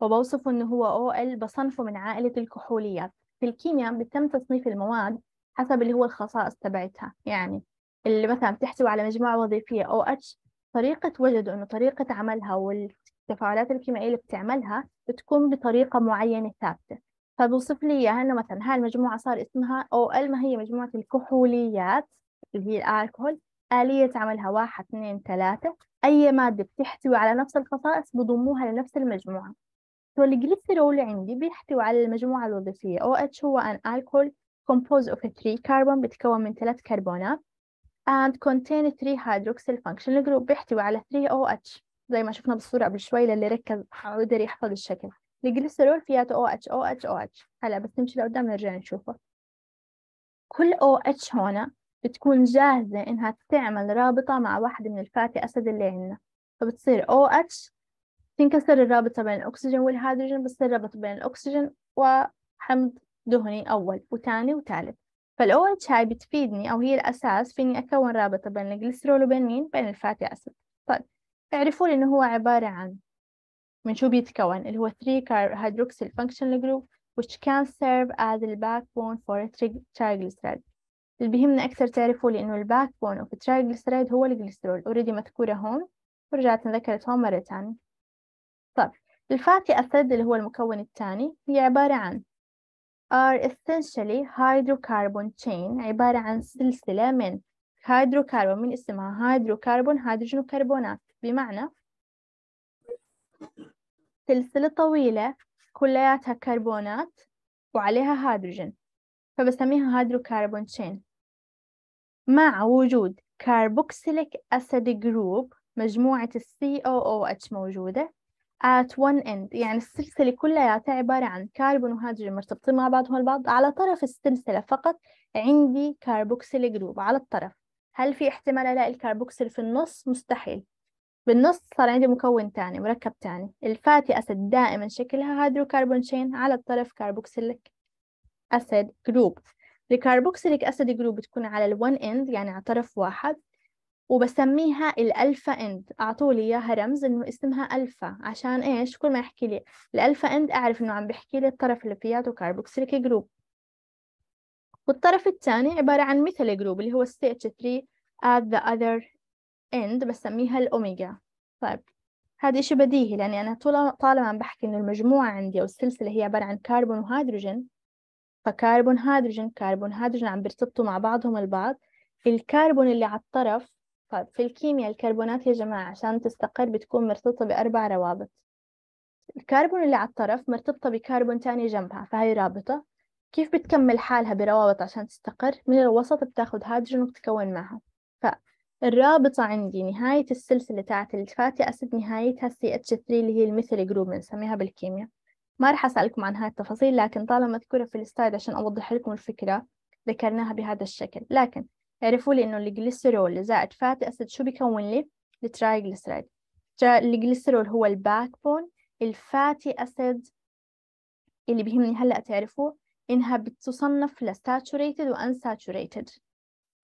Speaker 1: وبوصفه إنه هو OL بصنفه من عائلة الكحوليات في الكيمياء بيتم تصنيف المواد حسب اللي هو الخصائص تبعتها يعني اللي مثلا بتحتوي على مجموعة وظيفية OH طريقة وجد إنه طريقة عملها والتفاعلات الكيميائية اللي بتعملها بتكون بطريقة معينة ثابتة فبوصف لي اياها انه مثلا هاي المجموعه صار اسمها او ال ما هي مجموعه الكحوليات اللي هي الالكهول آلية عملها واحد اثنين ثلاثة أي مادة بتحتوي على نفس الخصائص بضموها لنفس المجموعة والجليسرول عندي بيحتوي على المجموعة الوظيفية OH هو an alcohol composed of 3 carbon بتكون من ثلاث كربونات and contain 3 hydroxyl functional group بيحتوي على 3 OH زي ما شفنا بالصورة قبل شوي للي ركز قدر يحفظ الشكل الجليسرول فياته او اتش او اتش او اتش هلا بس نمشي لقدام نرجع نشوفه كل او اتش هون بتكون جاهزة انها تعمل رابطة مع واحد من الفاتي اسيد اللي عندنا فبتصير او اتش تنكسر الرابطة بين الأكسجين والهيدروجين بتصير رابط بين الأكسجين وحمض دهني أول وثاني وثالث فالأو اتش هاي بتفيدني أو هي الأساس في إني أكون رابطة بين الجليسرول وبين مين؟ بين الفاتي أسيد طيب اعرفوا لي إنه هو عبارة عن من شو بيتكون اللي هو 3 carbohydroxyl functional group which can serve as the backbone for triglyceride اللي بيهمنا أكثر تعرفوا لأنه الباك بون of triglyceride هو الجلسترول أوريدي مذكورة هون ورجعت نذكرت هون مرة تانية طب الفاتي أسيد اللي هو المكون الثاني هي عبارة عن are essentially hydrocarbon chain عبارة عن سلسلة من hydrocarbon من اسمها hydrocarbon هيدروجين وكربونات بمعنى سلسلة طويلة كلياتها كربونات وعليها هيدروجين فبسميها هيدروكربون تشين مع وجود كاربوكسيليك أسيد جروب مجموعة ال COOH موجودة at one end يعني السلسلة كلياتها عبارة عن كربون وهيدروجين مرتبطين مع بعضهم البعض على طرف السلسلة فقط عندي كاربوكسيل جروب على الطرف هل في احتمال ألاقي الكاربوكسيل في النص؟ مستحيل بالنص صار عندي مكون تاني مركب تاني الفاتي أسيد دائما شكلها هيدروكربون شين على الطرف كربوكسيليك أسد جروب الكربوكسيليك أسد جروب تكون على ال one end يعني على طرف واحد وبسميها الألفا إند لي إياها رمز إنه اسمها ألفا عشان إيش كل ما يحكي لي الألفا إند أعرف إنه عم بيحكي لي الطرف اللي فياته كربوكسيليك جروب والطرف الثاني عبارة عن مثل جروب اللي هو السي 3 at the other إند بسميها الأوميجا طيب هذا إشي بديهي لأني أنا طول طالما عم بحكي إنه المجموعة عندي أو السلسلة هي عبارة عن كربون وهيدروجين فكربون هيدروجين كربون هيدروجين عم بيرتبطوا مع بعضهم البعض الكربون اللي على الطرف طيب في الكيمياء الكربونات يا جماعة عشان تستقر بتكون مرتبطة بأربع روابط الكربون اللي على الطرف مرتبطة بكربون تاني جنبها فهي رابطة كيف بتكمل حالها بروابط عشان تستقر من الوسط بتاخد هيدروجين وبتكون معها الرابطة عندي نهاية السلسلة تاعت الفاتي أسيد نهايتها CH3 اللي هي الميثيل جروب بنسميها بالكيمياء ما راح أسألكم عن هاي التفاصيل لكن طالما مذكورة في الستايد عشان أوضح لكم الفكرة ذكرناها بهذا الشكل لكن اعرفوا لي إنه الجليسرول زائد فاتي أسيد شو بيكون لي؟ الترايجليسرايد الجليسرول هو الباك بون الفاتي أسيد اللي بيهمني هلأ تعرفوه إنها بتصنف لساتوريتد وأنساتوريتد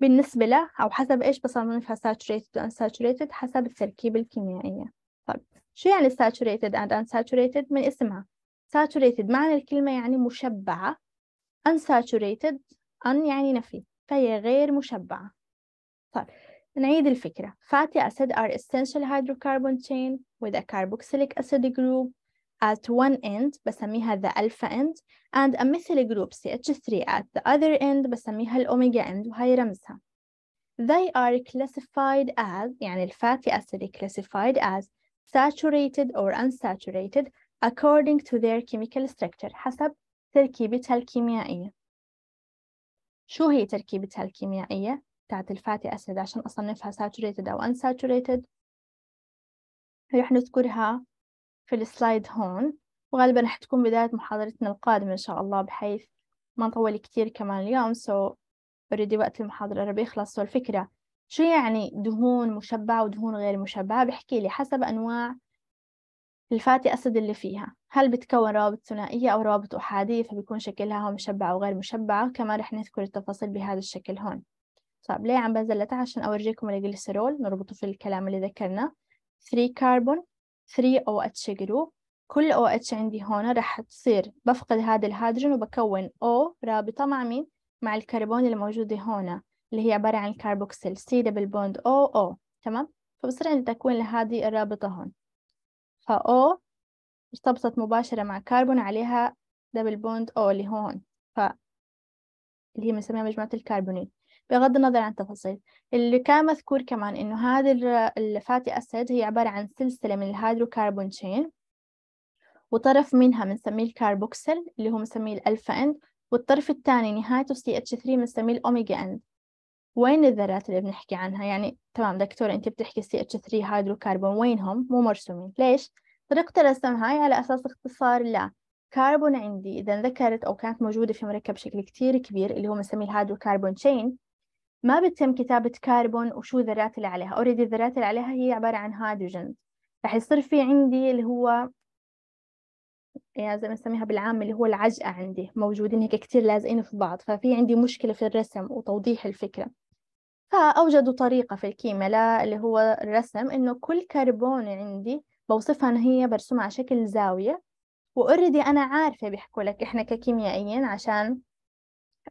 Speaker 1: بالنسبة له أو حسب إيش بصنفها saturated و unsaturated حسب التركيبة الكيميائية طيب شو يعني saturated and unsaturated من اسمها saturated معنى الكلمة يعني مشبعة unsaturated أن يعني نفي فهي غير مشبعة طيب نعيد الفكرة fatty acid are essential hydrocarbon chain with a carboxylic acid group at one end بسميها the alpha end and a methyl group CH3 at the other end بسميها الأوميجا end وهي رمزها. They are classified as يعني الفاتي acid classified as saturated or unsaturated according to their chemical structure حسب تركيبتها الكيميائية. شو هي تركيبتها الكيميائية بتاعت الفاتي acid عشان أصنفها saturated أو unsaturated؟ رح نذكرها في السلايد هون وغالبا رح تكون بداية محاضرتنا القادمة إن شاء الله بحيث ما نطول كتير كمان اليوم سو اوريدي وقت المحاضرة رح يخلص الفكرة شو يعني دهون مشبعة ودهون غير مشبعة بحكي لي حسب أنواع الفاتي أسيد اللي فيها هل بتكون روابط ثنائية أو روابط أحادية فبيكون شكلها هو مشبعة أو غير مشبعة كمان رح نذكر التفاصيل بهذا الشكل هون طيب ليه عم بنزل عشان أورجيكم الجليسرول نربطه في الكلام اللي ذكرنا 3 كربون 3 OH جروب كل OH عندي هون راح تصير بفقد هذا الهيدروجين وبكون O رابطة مع مين؟ مع الكربون الموجودة هون اللي هي عبارة عن الكربوكسيل C دبل بوند O O تمام فبصير عندي تكوين لهذه الرابطة هون O ارتبطت مباشرة مع كربون عليها دبل بوند O اللي هون ف اللي هي بنسميها مجموعة الكربونيل بغض النظر عن التفاصيل اللي كان مذكور كمان إنه هذه الفاتي أسيد هي عبارة عن سلسلة من الهيدروكربون تشين وطرف منها بنسميه الكاربوكسل اللي هو بنسميه الألفا أند والطرف الثاني نهايته سي اتش 3 بنسميه الأوميجا أند وين الذرات اللي بنحكي عنها يعني تمام دكتور أنت بتحكي سي اتش 3 هيدروكربون وينهم مو مرسومين ليش طريقة الرسم هاي على أساس اختصار لا كربون عندي إذا ذكرت أو كانت موجودة في مركب بشكل كتير كبير اللي هو بنسميه الهيدروكربون تشين ما بتم كتابة كربون وشو الذرات اللي عليها اوريدي الذرات اللي عليها هي عبارة عن هيدروجين رح يصير في عندي اللي هو يعني زي ما نسميها بالعام اللي هو العجقة عندي موجودين هيك كتير لازقين في بعض ففي عندي مشكلة في الرسم وتوضيح الفكرة فأوجدوا طريقة في الكيمياء اللي هو الرسم إنه كل كربون عندي بوصفها إن هي برسمها على شكل زاوية وأوريدي أنا عارفة بيحكوا لك إحنا ككيميائيين عشان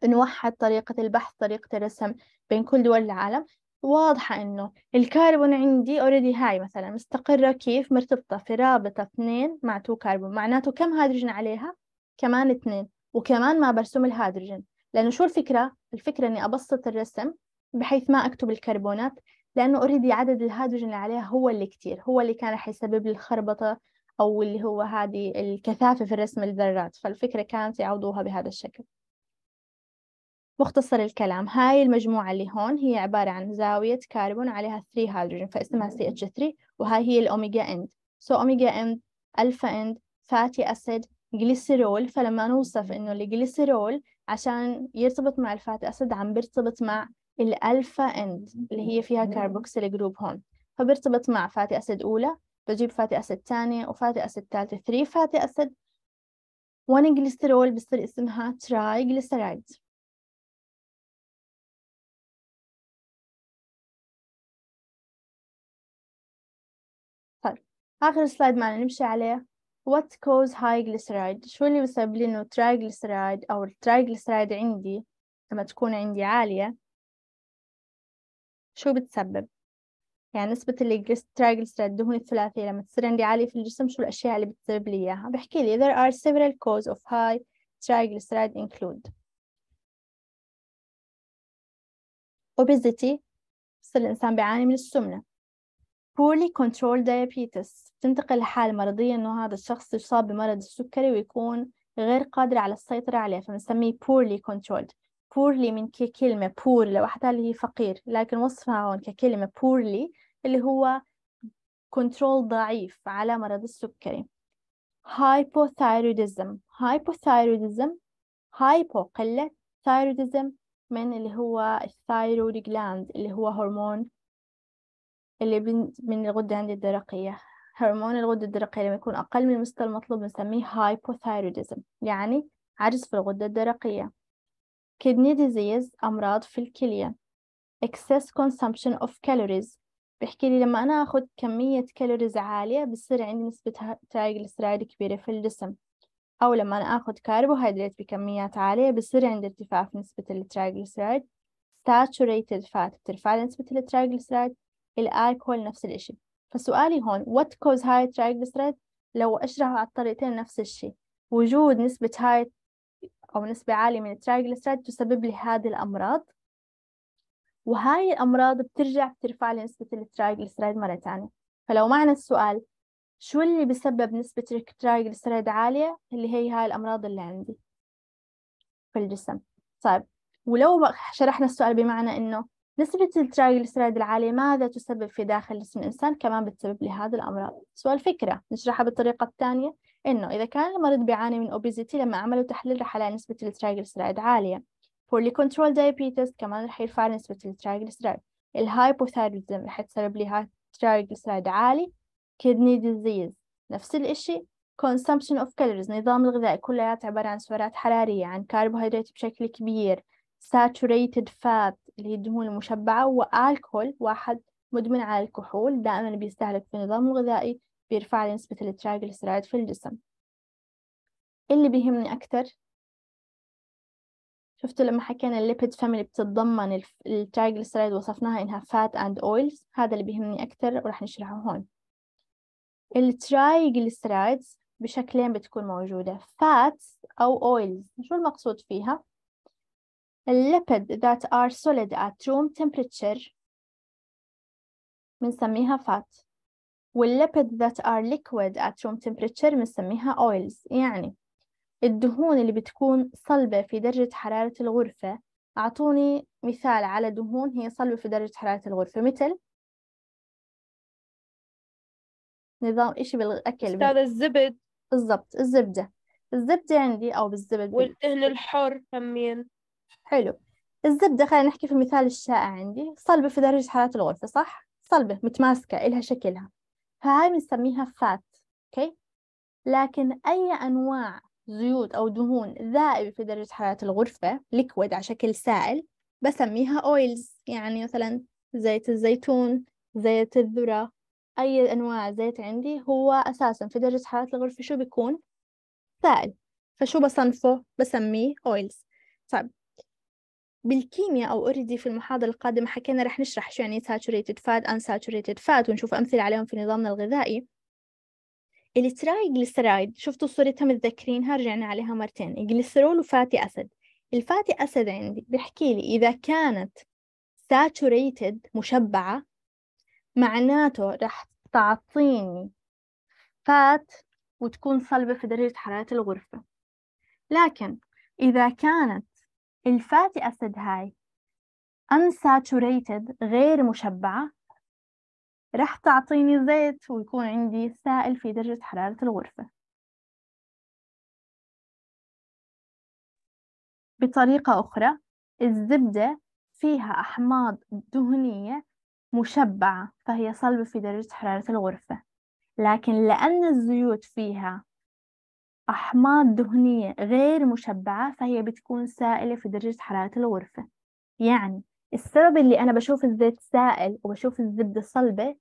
Speaker 1: نوحد طريقة البحث طريقة الرسم بين كل دول العالم واضحة إنه الكربون عندي اوريدي هاي مثلا مستقرة كيف مرتبطة في رابطة اثنين مع تو كربون معناته كم هيدروجين عليها كمان اثنين وكمان ما برسم الهيدروجين لأنه شو الفكرة؟ الفكرة إني أبسط الرسم بحيث ما أكتب الكربونات لأنه اوريدي عدد الهيدروجين اللي عليها هو اللي كتير هو اللي كان رح يسبب لي الخربطة أو اللي هو هذه الكثافة في الرسم الذرات فالفكرة كانت يعوضوها بهذا الشكل مختصر الكلام هاي المجموعة اللي هون هي عبارة عن زاوية كربون عليها 3 هيدروجين فاسمها CH3 وهاي هي الأوميجا إند سو so, أوميجا إند ألفا إند فاتي أسيد جليسيرول فلما نوصف إنه الجليسيرول عشان يرتبط مع الفاتي أسيد عم بيرتبط مع الألفا إند اللي هي فيها كاربوكسيل جروب هون فبيرتبط مع فاتي أسيد أولى بجيب فاتي أسيد ثانية وفاتي أسيد ثالثة 3 فاتي أسيد 1 جليسيرول بصير اسمها تراي جليسرايد آخر سلايد معنا نمشي عليه what cause high glyceride شو اللي بسبب لي إنه triglyceride أو الترايجليسرايد عندي لما تكون عندي عالية شو بتسبب يعني نسبة الترايجليسرايد الدهون الثلاثية لما تصير عندي عالية في الجسم شو الأشياء اللي بتسبب لي إياها بحكي لي there are several cause of high triglyceride include obesity بصير الإنسان بيعاني من السمنة poorly controlled diabetes تنتقل لحالة مرضية إنه هذا الشخص يصاب بمرض السكري ويكون غير قادر على السيطرة عليه فنسميه poorly controlled poorly من كلمة poor لوحدها اللي هي فقير لكن وصفها هون ككلمة poorly اللي هو control ضعيف على مرض السكري hypothyroidism hypothyroidism hypo قلة thyroidism من اللي هو الثايرويد جلاند اللي هو هرمون اللي من الغدة عند الدرقية هرمون الغدة الدرقية لما يكون أقل من المستوى المطلوب بنسميه hypothyroidism يعني عجز في الغدة الدرقية kidney disease أمراض في الكلية excess consumption of calories بيحكي لي لما أنا أخذ كمية كالوريز عالية بصير عندي نسبة ترiglyceride كبيرة في الجسم أو لما أنا أخذ كربوهيدرات بكميات عالية بصير عندي ارتفاع في نسبة الترiglyceride saturated fat بترفع نسبة الترiglyceride الالكول نفس الشيء فسؤالي هون what cause high triglycerides لو أشرحه على الطريقتين نفس الشيء وجود نسبة هاي أو نسبة عالية من الترايجليسرايد تسبب لي هذه الأمراض وهاي الأمراض بترجع بترفع لي نسبة الترايجليسرايد مرة تانية فلو معنا السؤال شو اللي بسبب نسبة الترايجليسرايد عالية اللي هي هاي الأمراض اللي عندي في الجسم طيب ولو شرحنا السؤال بمعنى إنه نسبة الترايجلسرايد العالية ماذا تسبب في داخل جسم الإنسان كمان بتسبب لهذه الأمراض سؤال الفكرة نشرحها بالطريقة الثانية إنه إذا كان المريض بيعاني من أوبيزيتي لما عملوا تحليل رح ألاقي نسبة الترايجلسرايد عالية poorly controlled diabetes كمان رح يرفع نسبة الترايجلسيرايد الهايبوثايرويدزم رح تسبب لها ترايجلسيرايد عالي كدني disease نفس الإشي consumption of calories نظام الغذائي كلها عبارة عن سعرات حرارية عن كربوهيدرات بشكل كبير saturated fat اللي هي الدهون المشبعة والكحول واحد مدمن على الكحول دائما بيستهلك في نظامه الغذائي بيرفع لي نسبة الترايجلسيرايد في الجسم اللي بيهمني أكثر شفتوا لما حكينا الليبيد فاميلي بتتضمن الترايجلسيرايد وصفناها إنها فات أند أويلز هذا اللي بيهمني أكثر وراح نشرحه هون الترايجلسيرايدز بشكلين بتكون موجودة فات أو أويلز شو المقصود فيها؟ lipid that are solid at room temperature بنسميها fat والlipid that are liquid at room temperature بنسميها oils يعني الدهون اللي بتكون صلبة في درجة حرارة الغرفة أعطوني مثال على دهون هي صلبة في درجة حرارة الغرفة مثل نظام إشي بالأكل هذا الزبد بالضبط الزبدة الزبدة عندي أو بالزبد والدهن الحر همين حلو الزبدة خلينا نحكي في المثال الشائع عندي صلبة في درجة حرارة الغرفة صح؟ صلبة متماسكة إلها شكلها فهاي بنسميها فات أوكي؟ لكن أي أنواع زيوت أو دهون ذائبة في درجة حرارة الغرفة ليكويد على شكل سائل بسميها أويلز يعني مثلا زيت الزيتون زيت الذرة أي أنواع زيت عندي هو أساسا في درجة حرارة الغرفة شو بيكون؟ سائل فشو بصنفه؟ بسميه أويلز طيب بالكيمياء او اوريدي في المحاضره القادمه حكينا رح نشرح شو يعني saturated fat unsaturated fat ونشوف امثله عليهم في نظامنا الغذائي الترايجليسرايد شفتوا صورتها متذكرينها رجعنا عليها مرتين جليسرول وفاتي اسيد الفاتي اسيد عندي بيحكي لي اذا كانت saturated مشبعه معناته رح تعطيني فات وتكون صلبة في درجة حرارة الغرفة لكن إذا كانت الفاتي أسيد هاي unsaturated غير مشبعة رح تعطيني زيت ويكون عندي سائل في درجة حرارة الغرفة
Speaker 2: بطريقة أخرى
Speaker 1: الزبدة فيها أحماض دهنية مشبعة فهي صلبة في درجة حرارة الغرفة لكن لأن الزيوت فيها أحماض دهنية غير مشبعة فهي بتكون سائلة في درجة حرارة الغرفة يعني السبب اللي أنا بشوف الزيت سائل وبشوف الزبدة صلبة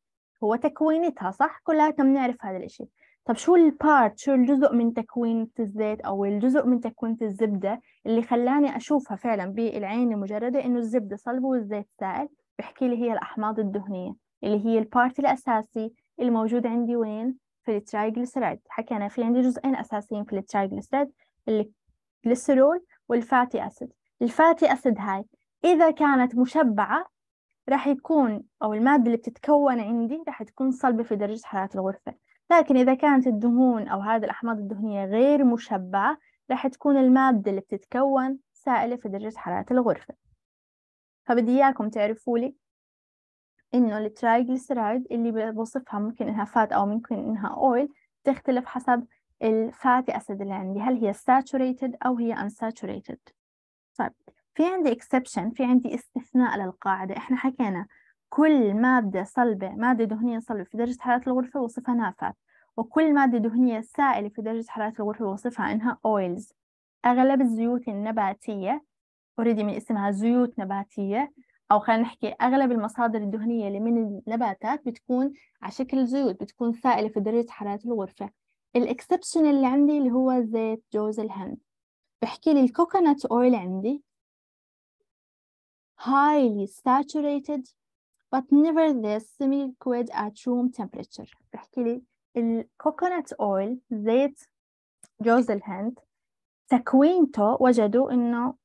Speaker 1: هو تكوينتها صح؟ كلياتنا بنعرف هذا الإشي طب شو البارت شو الجزء من تكوينة الزيت أو الجزء من تكوينة الزبدة اللي خلاني أشوفها فعلا بالعين المجردة إنه الزبدة صلبة والزيت سائل بحكي لي هي الأحماض الدهنية اللي هي البارت الأساسي الموجود عندي وين في الترايجليسيرايد حكينا في عندي جزئين أساسيين في الترايجليسيرايد الجلسرول والفاتي أسيد الفاتي أسيد هاي إذا كانت مشبعة راح يكون أو المادة اللي بتتكون عندي راح تكون صلبة في درجة حرارة الغرفة لكن إذا كانت الدهون أو هذه الأحماض الدهنية غير مشبعة راح تكون المادة اللي بتتكون سائلة في درجة حرارة الغرفة فبدي إياكم تعرفوا لي إنه الترايجليسرايد اللي بوصفها ممكن إنها فات أو ممكن إنها أويل تختلف حسب الفاتي أسيد اللي عندي هل هي saturated أو هي unsaturated طيب في عندي exception في عندي استثناء للقاعدة إحنا حكينا كل مادة صلبة مادة دهنية صلبة في درجة حرارة الغرفة وصفها نافات وكل مادة دهنية سائلة في درجة حرارة الغرفة وصفها إنها أويلز أغلب الزيوت النباتية أوريدي من اسمها زيوت نباتية أو خلينا نحكي أغلب المصادر الدهنية اللي من النباتات بتكون على شكل زيوت بتكون سائلة في درجة حرارة الغرفة الإكسبشن اللي عندي اللي هو زيت جوز الهند بحكي لي الكوكونات أويل عندي highly saturated but nevertheless semi-liquid at room temperature بحكي لي الكوكونات أويل زيت جوز الهند تكوينته وجدوا إنه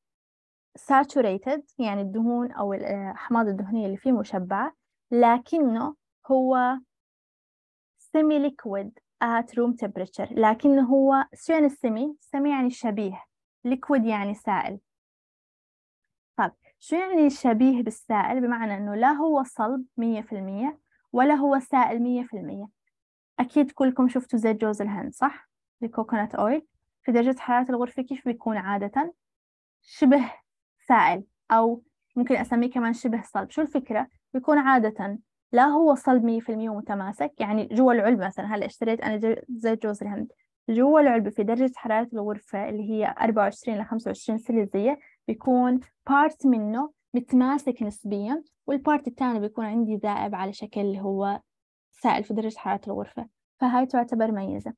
Speaker 1: saturated يعني الدهون أو الأحماض الدهنية اللي فيه مشبعة لكنه هو semi liquid at room temperature لكنه هو شو يعني semi semi يعني شبيه liquid يعني سائل طب شو يعني شبيه بالسائل بمعنى أنه لا هو صلب مية في المية ولا هو سائل مية في المية أكيد كلكم شفتوا زيت جوز الهند صح؟ الكوكونات أويل في درجة حرارة الغرفة كيف بيكون عادة؟ شبه سائل أو ممكن أسميه كمان شبه صلب شو الفكرة؟ بيكون عادة لا هو صلب مية في المية ومتماسك يعني جوا العلبة مثلا هلا اشتريت أنا زيت جوز الهند جوا العلبة في درجة حرارة الغرفة اللي هي 24 ل 25 سلزية بيكون بارت منه متماسك نسبيا والبارت الثاني بيكون عندي ذائب على شكل اللي هو سائل في درجة حرارة الغرفة فهاي تعتبر ميزة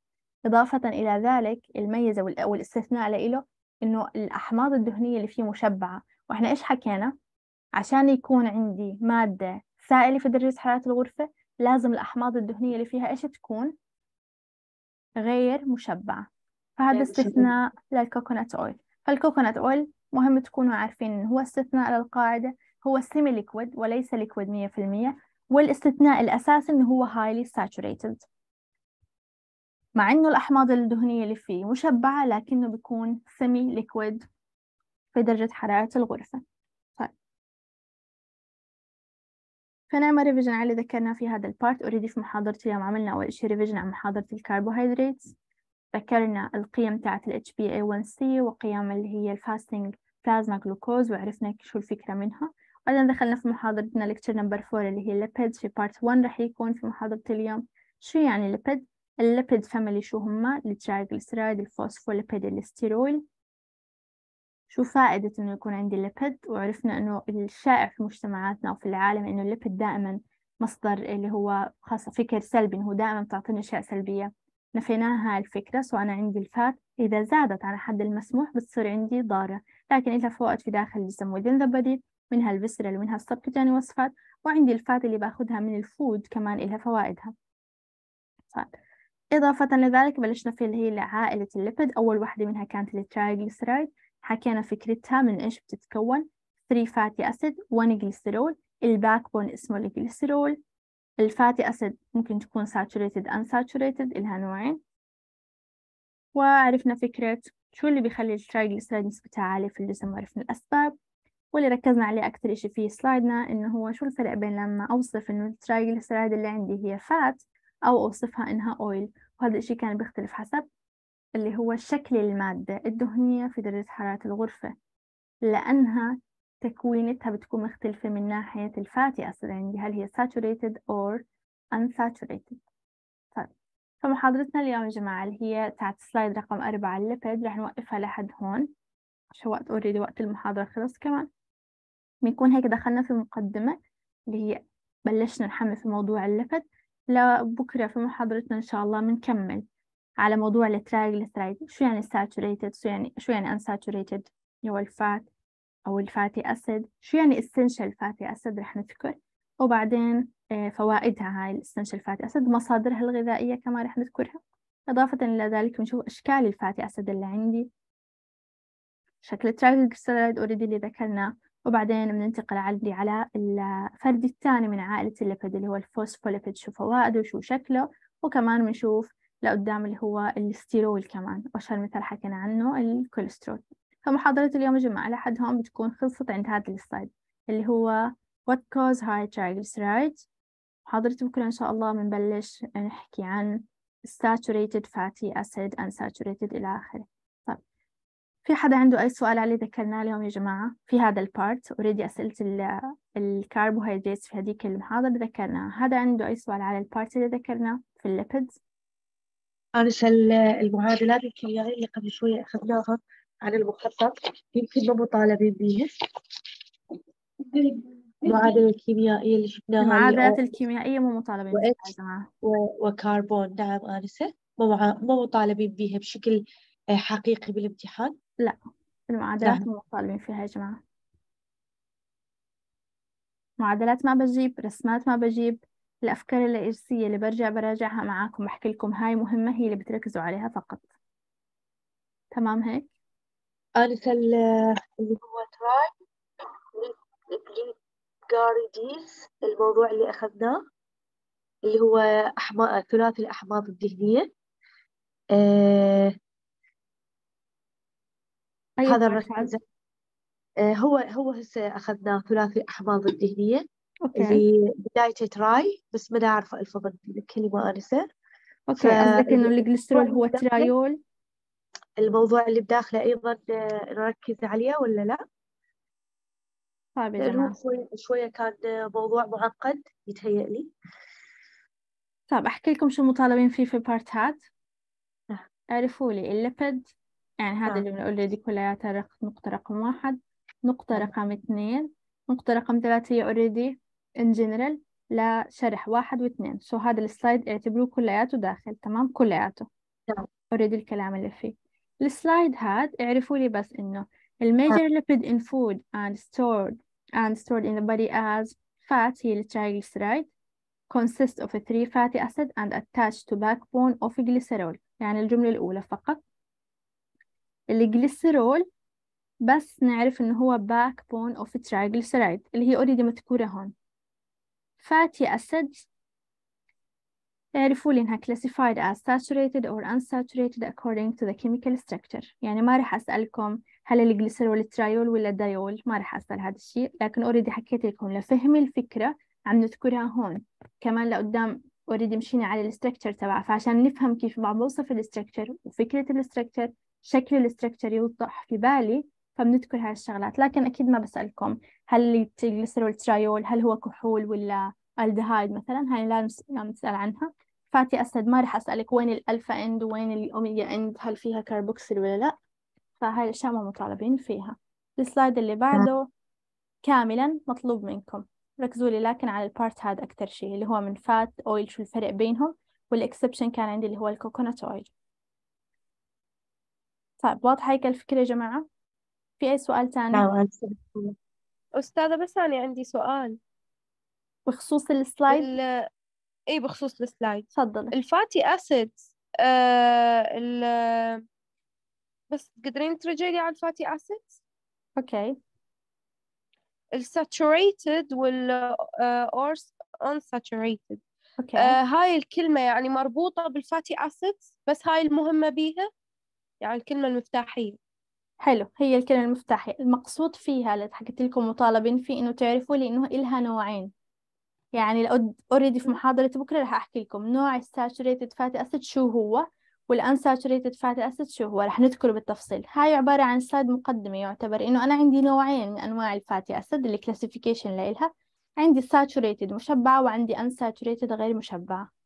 Speaker 1: إضافة إلى ذلك الميزة والاستثناء له إنه الأحماض الدهنية اللي فيه مشبعة وإحنا إيش حكينا عشان يكون عندي مادة سائلة في درجة حرارة الغرفة لازم الأحماض الدهنية اللي فيها إيش تكون غير مشبعة فهذا استثناء للكوكونات أويل فالكوكونات أويل مهم تكونوا عارفين إنه هو استثناء للقاعدة هو سيمي ليكويد وليس ليكويد مية في المية والاستثناء الأساسي إنه هو هايلي ساتوريتد مع إنه الأحماض الدهنية اللي فيه مشبعة لكنه بيكون سمي ليكويد في درجة حرارة الغرفة طيب فنعمل ريفيجن على اللي ذكرنا في هذا البارت اوريدي في محاضرة اليوم عملنا أول شيء ريفيجن عن محاضرة الكربوهيدرات ذكرنا القيم تاعت ال HbA1c وقيم اللي هي الفاستنج بلازما جلوكوز وعرفنا شو الفكرة منها بعدين دخلنا في محاضرتنا لكتشر نمبر 4 اللي هي الليبيد في بارت 1 راح يكون في محاضرة اليوم شو يعني الليبيد الليبيد فاميلي شو هما الترايغليسيرايد الفوسفوليبيد الاستيرول شو فائدة إنه يكون عندي ليبيد وعرفنا إنه الشائع في مجتمعاتنا وفي العالم إنه الليبيد دائما مصدر اللي هو خاصة فكر سلبي إنه دائما بتعطيني أشياء سلبية نفيناها هاي الفكرة سواء عندي الفات إذا زادت على حد المسموح بتصير عندي ضارة لكن إذا فوقت في داخل الجسم within the body منها الفيسرال ومنها السبكتاني وصفات وعندي الفات اللي باخدها من الفود كمان إلها فوائدها صار. إضافة لذلك بلشنا في اللي هي عائلة الليبيد أول واحدة منها كانت التريجليسرايد حكينا فكرتها من إيش بتتكون 3 فاتي أسيد 1 جليسرول الباك بون اسمه الجليسرول الفاتي أسيد ممكن تكون saturated unsaturated إلها نوعين وعرفنا فكرة شو اللي بيخلي التريجليسرايد نسبتها عالية في الجسم وعرفنا الأسباب واللي ركزنا عليه أكثر إشي في سلايدنا إنه هو شو الفرق بين لما أوصف إنه التريجليسرايد اللي عندي هي فات أو أوصفها إنها أويل وهذا الشيء كان بيختلف حسب اللي هو شكل المادة الدهنية في درجة حرارة الغرفة لأنها تكوينتها بتكون مختلفة من ناحية الفاتي أسيد عندي هل هي saturated or unsaturated طيب فمحاضرتنا اليوم يا جماعة اللي هي تاعت سلايد رقم أربعة الليبيد رح نوقفها لحد هون عشان وقت اوريدي وقت المحاضرة خلص كمان بنكون هيك دخلنا في مقدمة اللي هي بلشنا نحمس في موضوع الليبيد لبكرة في محاضرتنا إن شاء الله بنكمل على موضوع الترايجليسرايد شو يعني saturated شو يعني شو يعني unsaturated اللي هو الفات أو الفاتي أسيد شو يعني essential فاتي أسيد رح نذكر وبعدين آه، فوائدها هاي الاسنشال فاتي أسيد مصادرها الغذائية كمان رح نذكرها إضافة إلى ذلك بنشوف أشكال الفاتي أسيد اللي عندي شكل الترايجليسرايد أوريدي اللي ذكرناه وبعدين بننتقل عندي على الفرد الثاني من عائلة الليبيد اللي هو الفوسفوليبيد شو فوائده وشو شكله وكمان بنشوف لقدام اللي هو الستيرول كمان وأشهر مثال حكينا عنه الكوليسترول فمحاضرة اليوم جمعة جماعة لحد هون بتكون خلصت عند هذا السلايد اللي هو What cause high triglycerides محاضرة بكرة إن شاء الله بنبلش نحكي عن saturated fatty acid and saturated إلى آخره في حدا عنده أي سؤال عليه ذكرناه اليوم يا جماعة في هذا البارت أريد أسئلة الكربوهيدرات في هذيك المحاضرة ذكرناها هذا عنده أي سؤال على البارت اللي ذكرناه في الليبيدز
Speaker 4: أرسل المعادلات الكيميائية اللي قبل شوية أخذناها عن المخطط يمكن ما مطالبين بيها المعادلة الكيميائية اللي شفناها المعادلات
Speaker 1: الكيميائية مو مطالبين بها يا جماعة
Speaker 4: وكربون نعم آنسة مو مطالبين بيها بشكل آه، حقيقي بالامتحان
Speaker 1: لا المعادلات مو طالبين فيها يا جماعة معادلات ما بجيب رسمات ما بجيب الأفكار الإرسية اللي برجع براجعها معاكم بحكي لكم هاي مهمة هي اللي بتركزوا عليها فقط تمام هيك؟ قالت اللي هو تراي
Speaker 4: جارديز الموضوع اللي أخذناه اللي هو أحماض ثلاثي الأحماض الدهنية آه أيوة هذا الركاز آه، هو هو هسه اخذناه ثلاثي احماض الدهنيه اوكي اللي بدايته تراي بس ما اعرف ألفظ الكلمه انسه اوكي قصدك انه الجلسترول هو ترايول الموضوع اللي بداخله ايضا آه، نركز عليه ولا لا؟ طيب شويه كان موضوع معقد يتهيأ لي
Speaker 1: طيب احكي لكم شو مطالبين فيه في بارت هاد نعم. عرفوا لي الليبيد يعني هذا آه. اللي بنقول له دي كلياتها نقطة رقم واحد نقطة آه. رقم اثنين نقطة رقم ثلاثة هي اوريدي ان جنرال لشرح واحد واثنين سو so هذا السلايد اعتبروه كلياته داخل تمام كلياته اوريدي الكلام اللي فيه السلايد هاد اعرفوا لي بس انه الميجر ليبيد ان فود اند ستورد اند ستورد ان ذا بودي از فات هي الترiglyceride consists of three fatty acid and attached to backbone of glycerol يعني الجملة الأولى فقط الجليسرول بس نعرف إنه هو باك بون أوف تريجليسرايد اللي هي أوريدي مذكورة هون فاتي أسيد تعرفوا لي إنها classified as saturated or unsaturated according to the chemical structure يعني ما رح أسألكم هل الجليسرول ترايول ولا دايول ما رح أسأل هذا الشيء لكن أوريدي حكيت لكم لفهم الفكرة عم نذكرها هون كمان لقدام اوريدي مشينا على الستركتر تبعها فعشان نفهم كيف بعض بوصف الستركتر وفكرة الستركتر شكل الاستركتشر يوضح في بالي فبنذكر هاي الشغلات لكن أكيد ما بسألكم هل الجليسرول ترايول هل هو كحول ولا الدهايد مثلا هاي لا نسأل عنها فاتي أسد ما رح أسألك وين الألفا إند وين الأوميجا إند هل فيها كاربوكسل ولا لأ فهاي الأشياء ما مطالبين فيها السلايد اللي بعده كاملا مطلوب منكم ركزوا لي لكن على البارت هذا اكثر شيء اللي هو من فات أويل شو الفرق بينهم والإكسبشن كان عندي اللي هو الكوكونات أويل طيب واضحة هيك الفكرة يا جماعة في أي سؤال تاني؟ نعم، أستاذة بس أنا عندي سؤال بخصوص السلايد ال... اي بخصوص السلايد تفضلي الفاتي اسيدز آه ال... بس تقدرين ترجعي لي على الفاتي اسيد اوكي الساتوريتد وال آه، or unsaturated اوكي آه، هاي الكلمة يعني مربوطة بالفاتي اسيد بس هاي المهمة بيها يعني الكلمة المفتاحية حلو هي الكلمة المفتاحية المقصود فيها اللي حكيت لكم مطالبين فيه إنه تعرفوا لي إنه إلها نوعين يعني اوريدي في محاضرة بكرة رح أحكي لكم نوع الساتوريتد فاتي أسيد شو هو ساتوريتد فاتي أسيد شو هو رح نذكره بالتفصيل هاي عبارة عن سلايد مقدمة يعتبر إنه أنا عندي نوعين من أنواع الفاتي أسيد اللي كلاسيفيكيشن لإلها عندي ساتوريتد مشبعة وعندي انساتوريتد غير مشبعة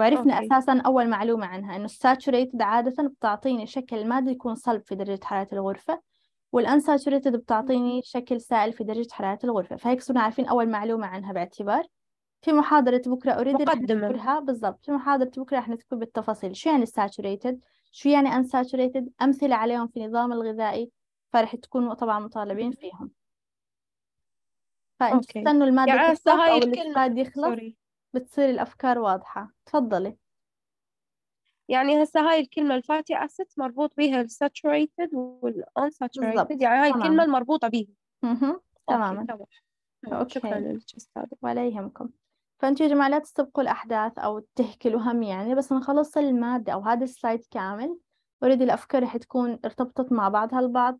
Speaker 1: وعرفنا أوكي. أساسا أول معلومة عنها إنه الساتوريتد عادة بتعطيني شكل مادي يكون صلب في درجة حرارة الغرفة والأنساتوريتد بتعطيني شكل سائل في درجة حرارة الغرفة فهيك صرنا عارفين أول معلومة عنها باعتبار في محاضرة بكرة أريد أقدمها بالضبط في محاضرة بكرة رح نذكر بالتفاصيل شو يعني saturated شو يعني unsaturated أمثلة عليهم في النظام الغذائي فرح تكونوا طبعا مطالبين فيهم فانتوا استنوا المادة يعني تخلص أو يخلص بتصير الأفكار واضحة تفضلي يعني هسه هاي الكلمة الفاتي أسيت مربوط بها الساتوريتد والأنساتوريتد يعني هاي الكلمة المربوطة بها تماما
Speaker 3: أوكي. شكرا لك
Speaker 1: ولا يهمكم فأنتوا يا جماعة لا تستبقوا الأحداث أو تهكلوا هم يعني بس نخلص المادة أو هذا السلايد كامل أوريدي الأفكار رح تكون ارتبطت مع بعضها البعض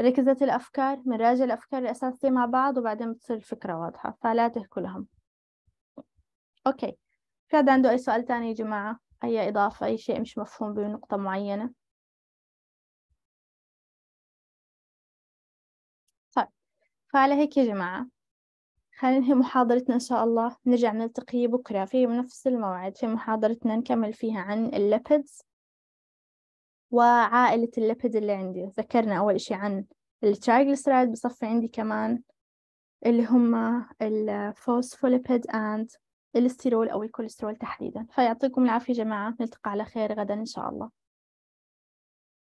Speaker 1: ركزت الأفكار بنراجع الأفكار الأساسية مع بعض وبعدين بتصير الفكرة واضحة فلا تهكلهم أوكي في حد عنده أي سؤال تاني يا جماعة أي إضافة أي شيء مش مفهوم بنقطة
Speaker 2: معينة طيب
Speaker 1: فعلى هيك يا جماعة خلينا ننهي محاضرتنا إن شاء الله نرجع نلتقي بكرة في نفس الموعد في محاضرتنا نكمل فيها عن الليبيدز وعائلة الليبيد اللي عندي ذكرنا أول إشي عن الترايغليسيرايد بصفي عندي كمان اللي هم الفوسفوليبيد and الاسترول أو الكوليسترول تحديدا فيعطيكم العافية جماعة نلتقى على خير غدا إن شاء الله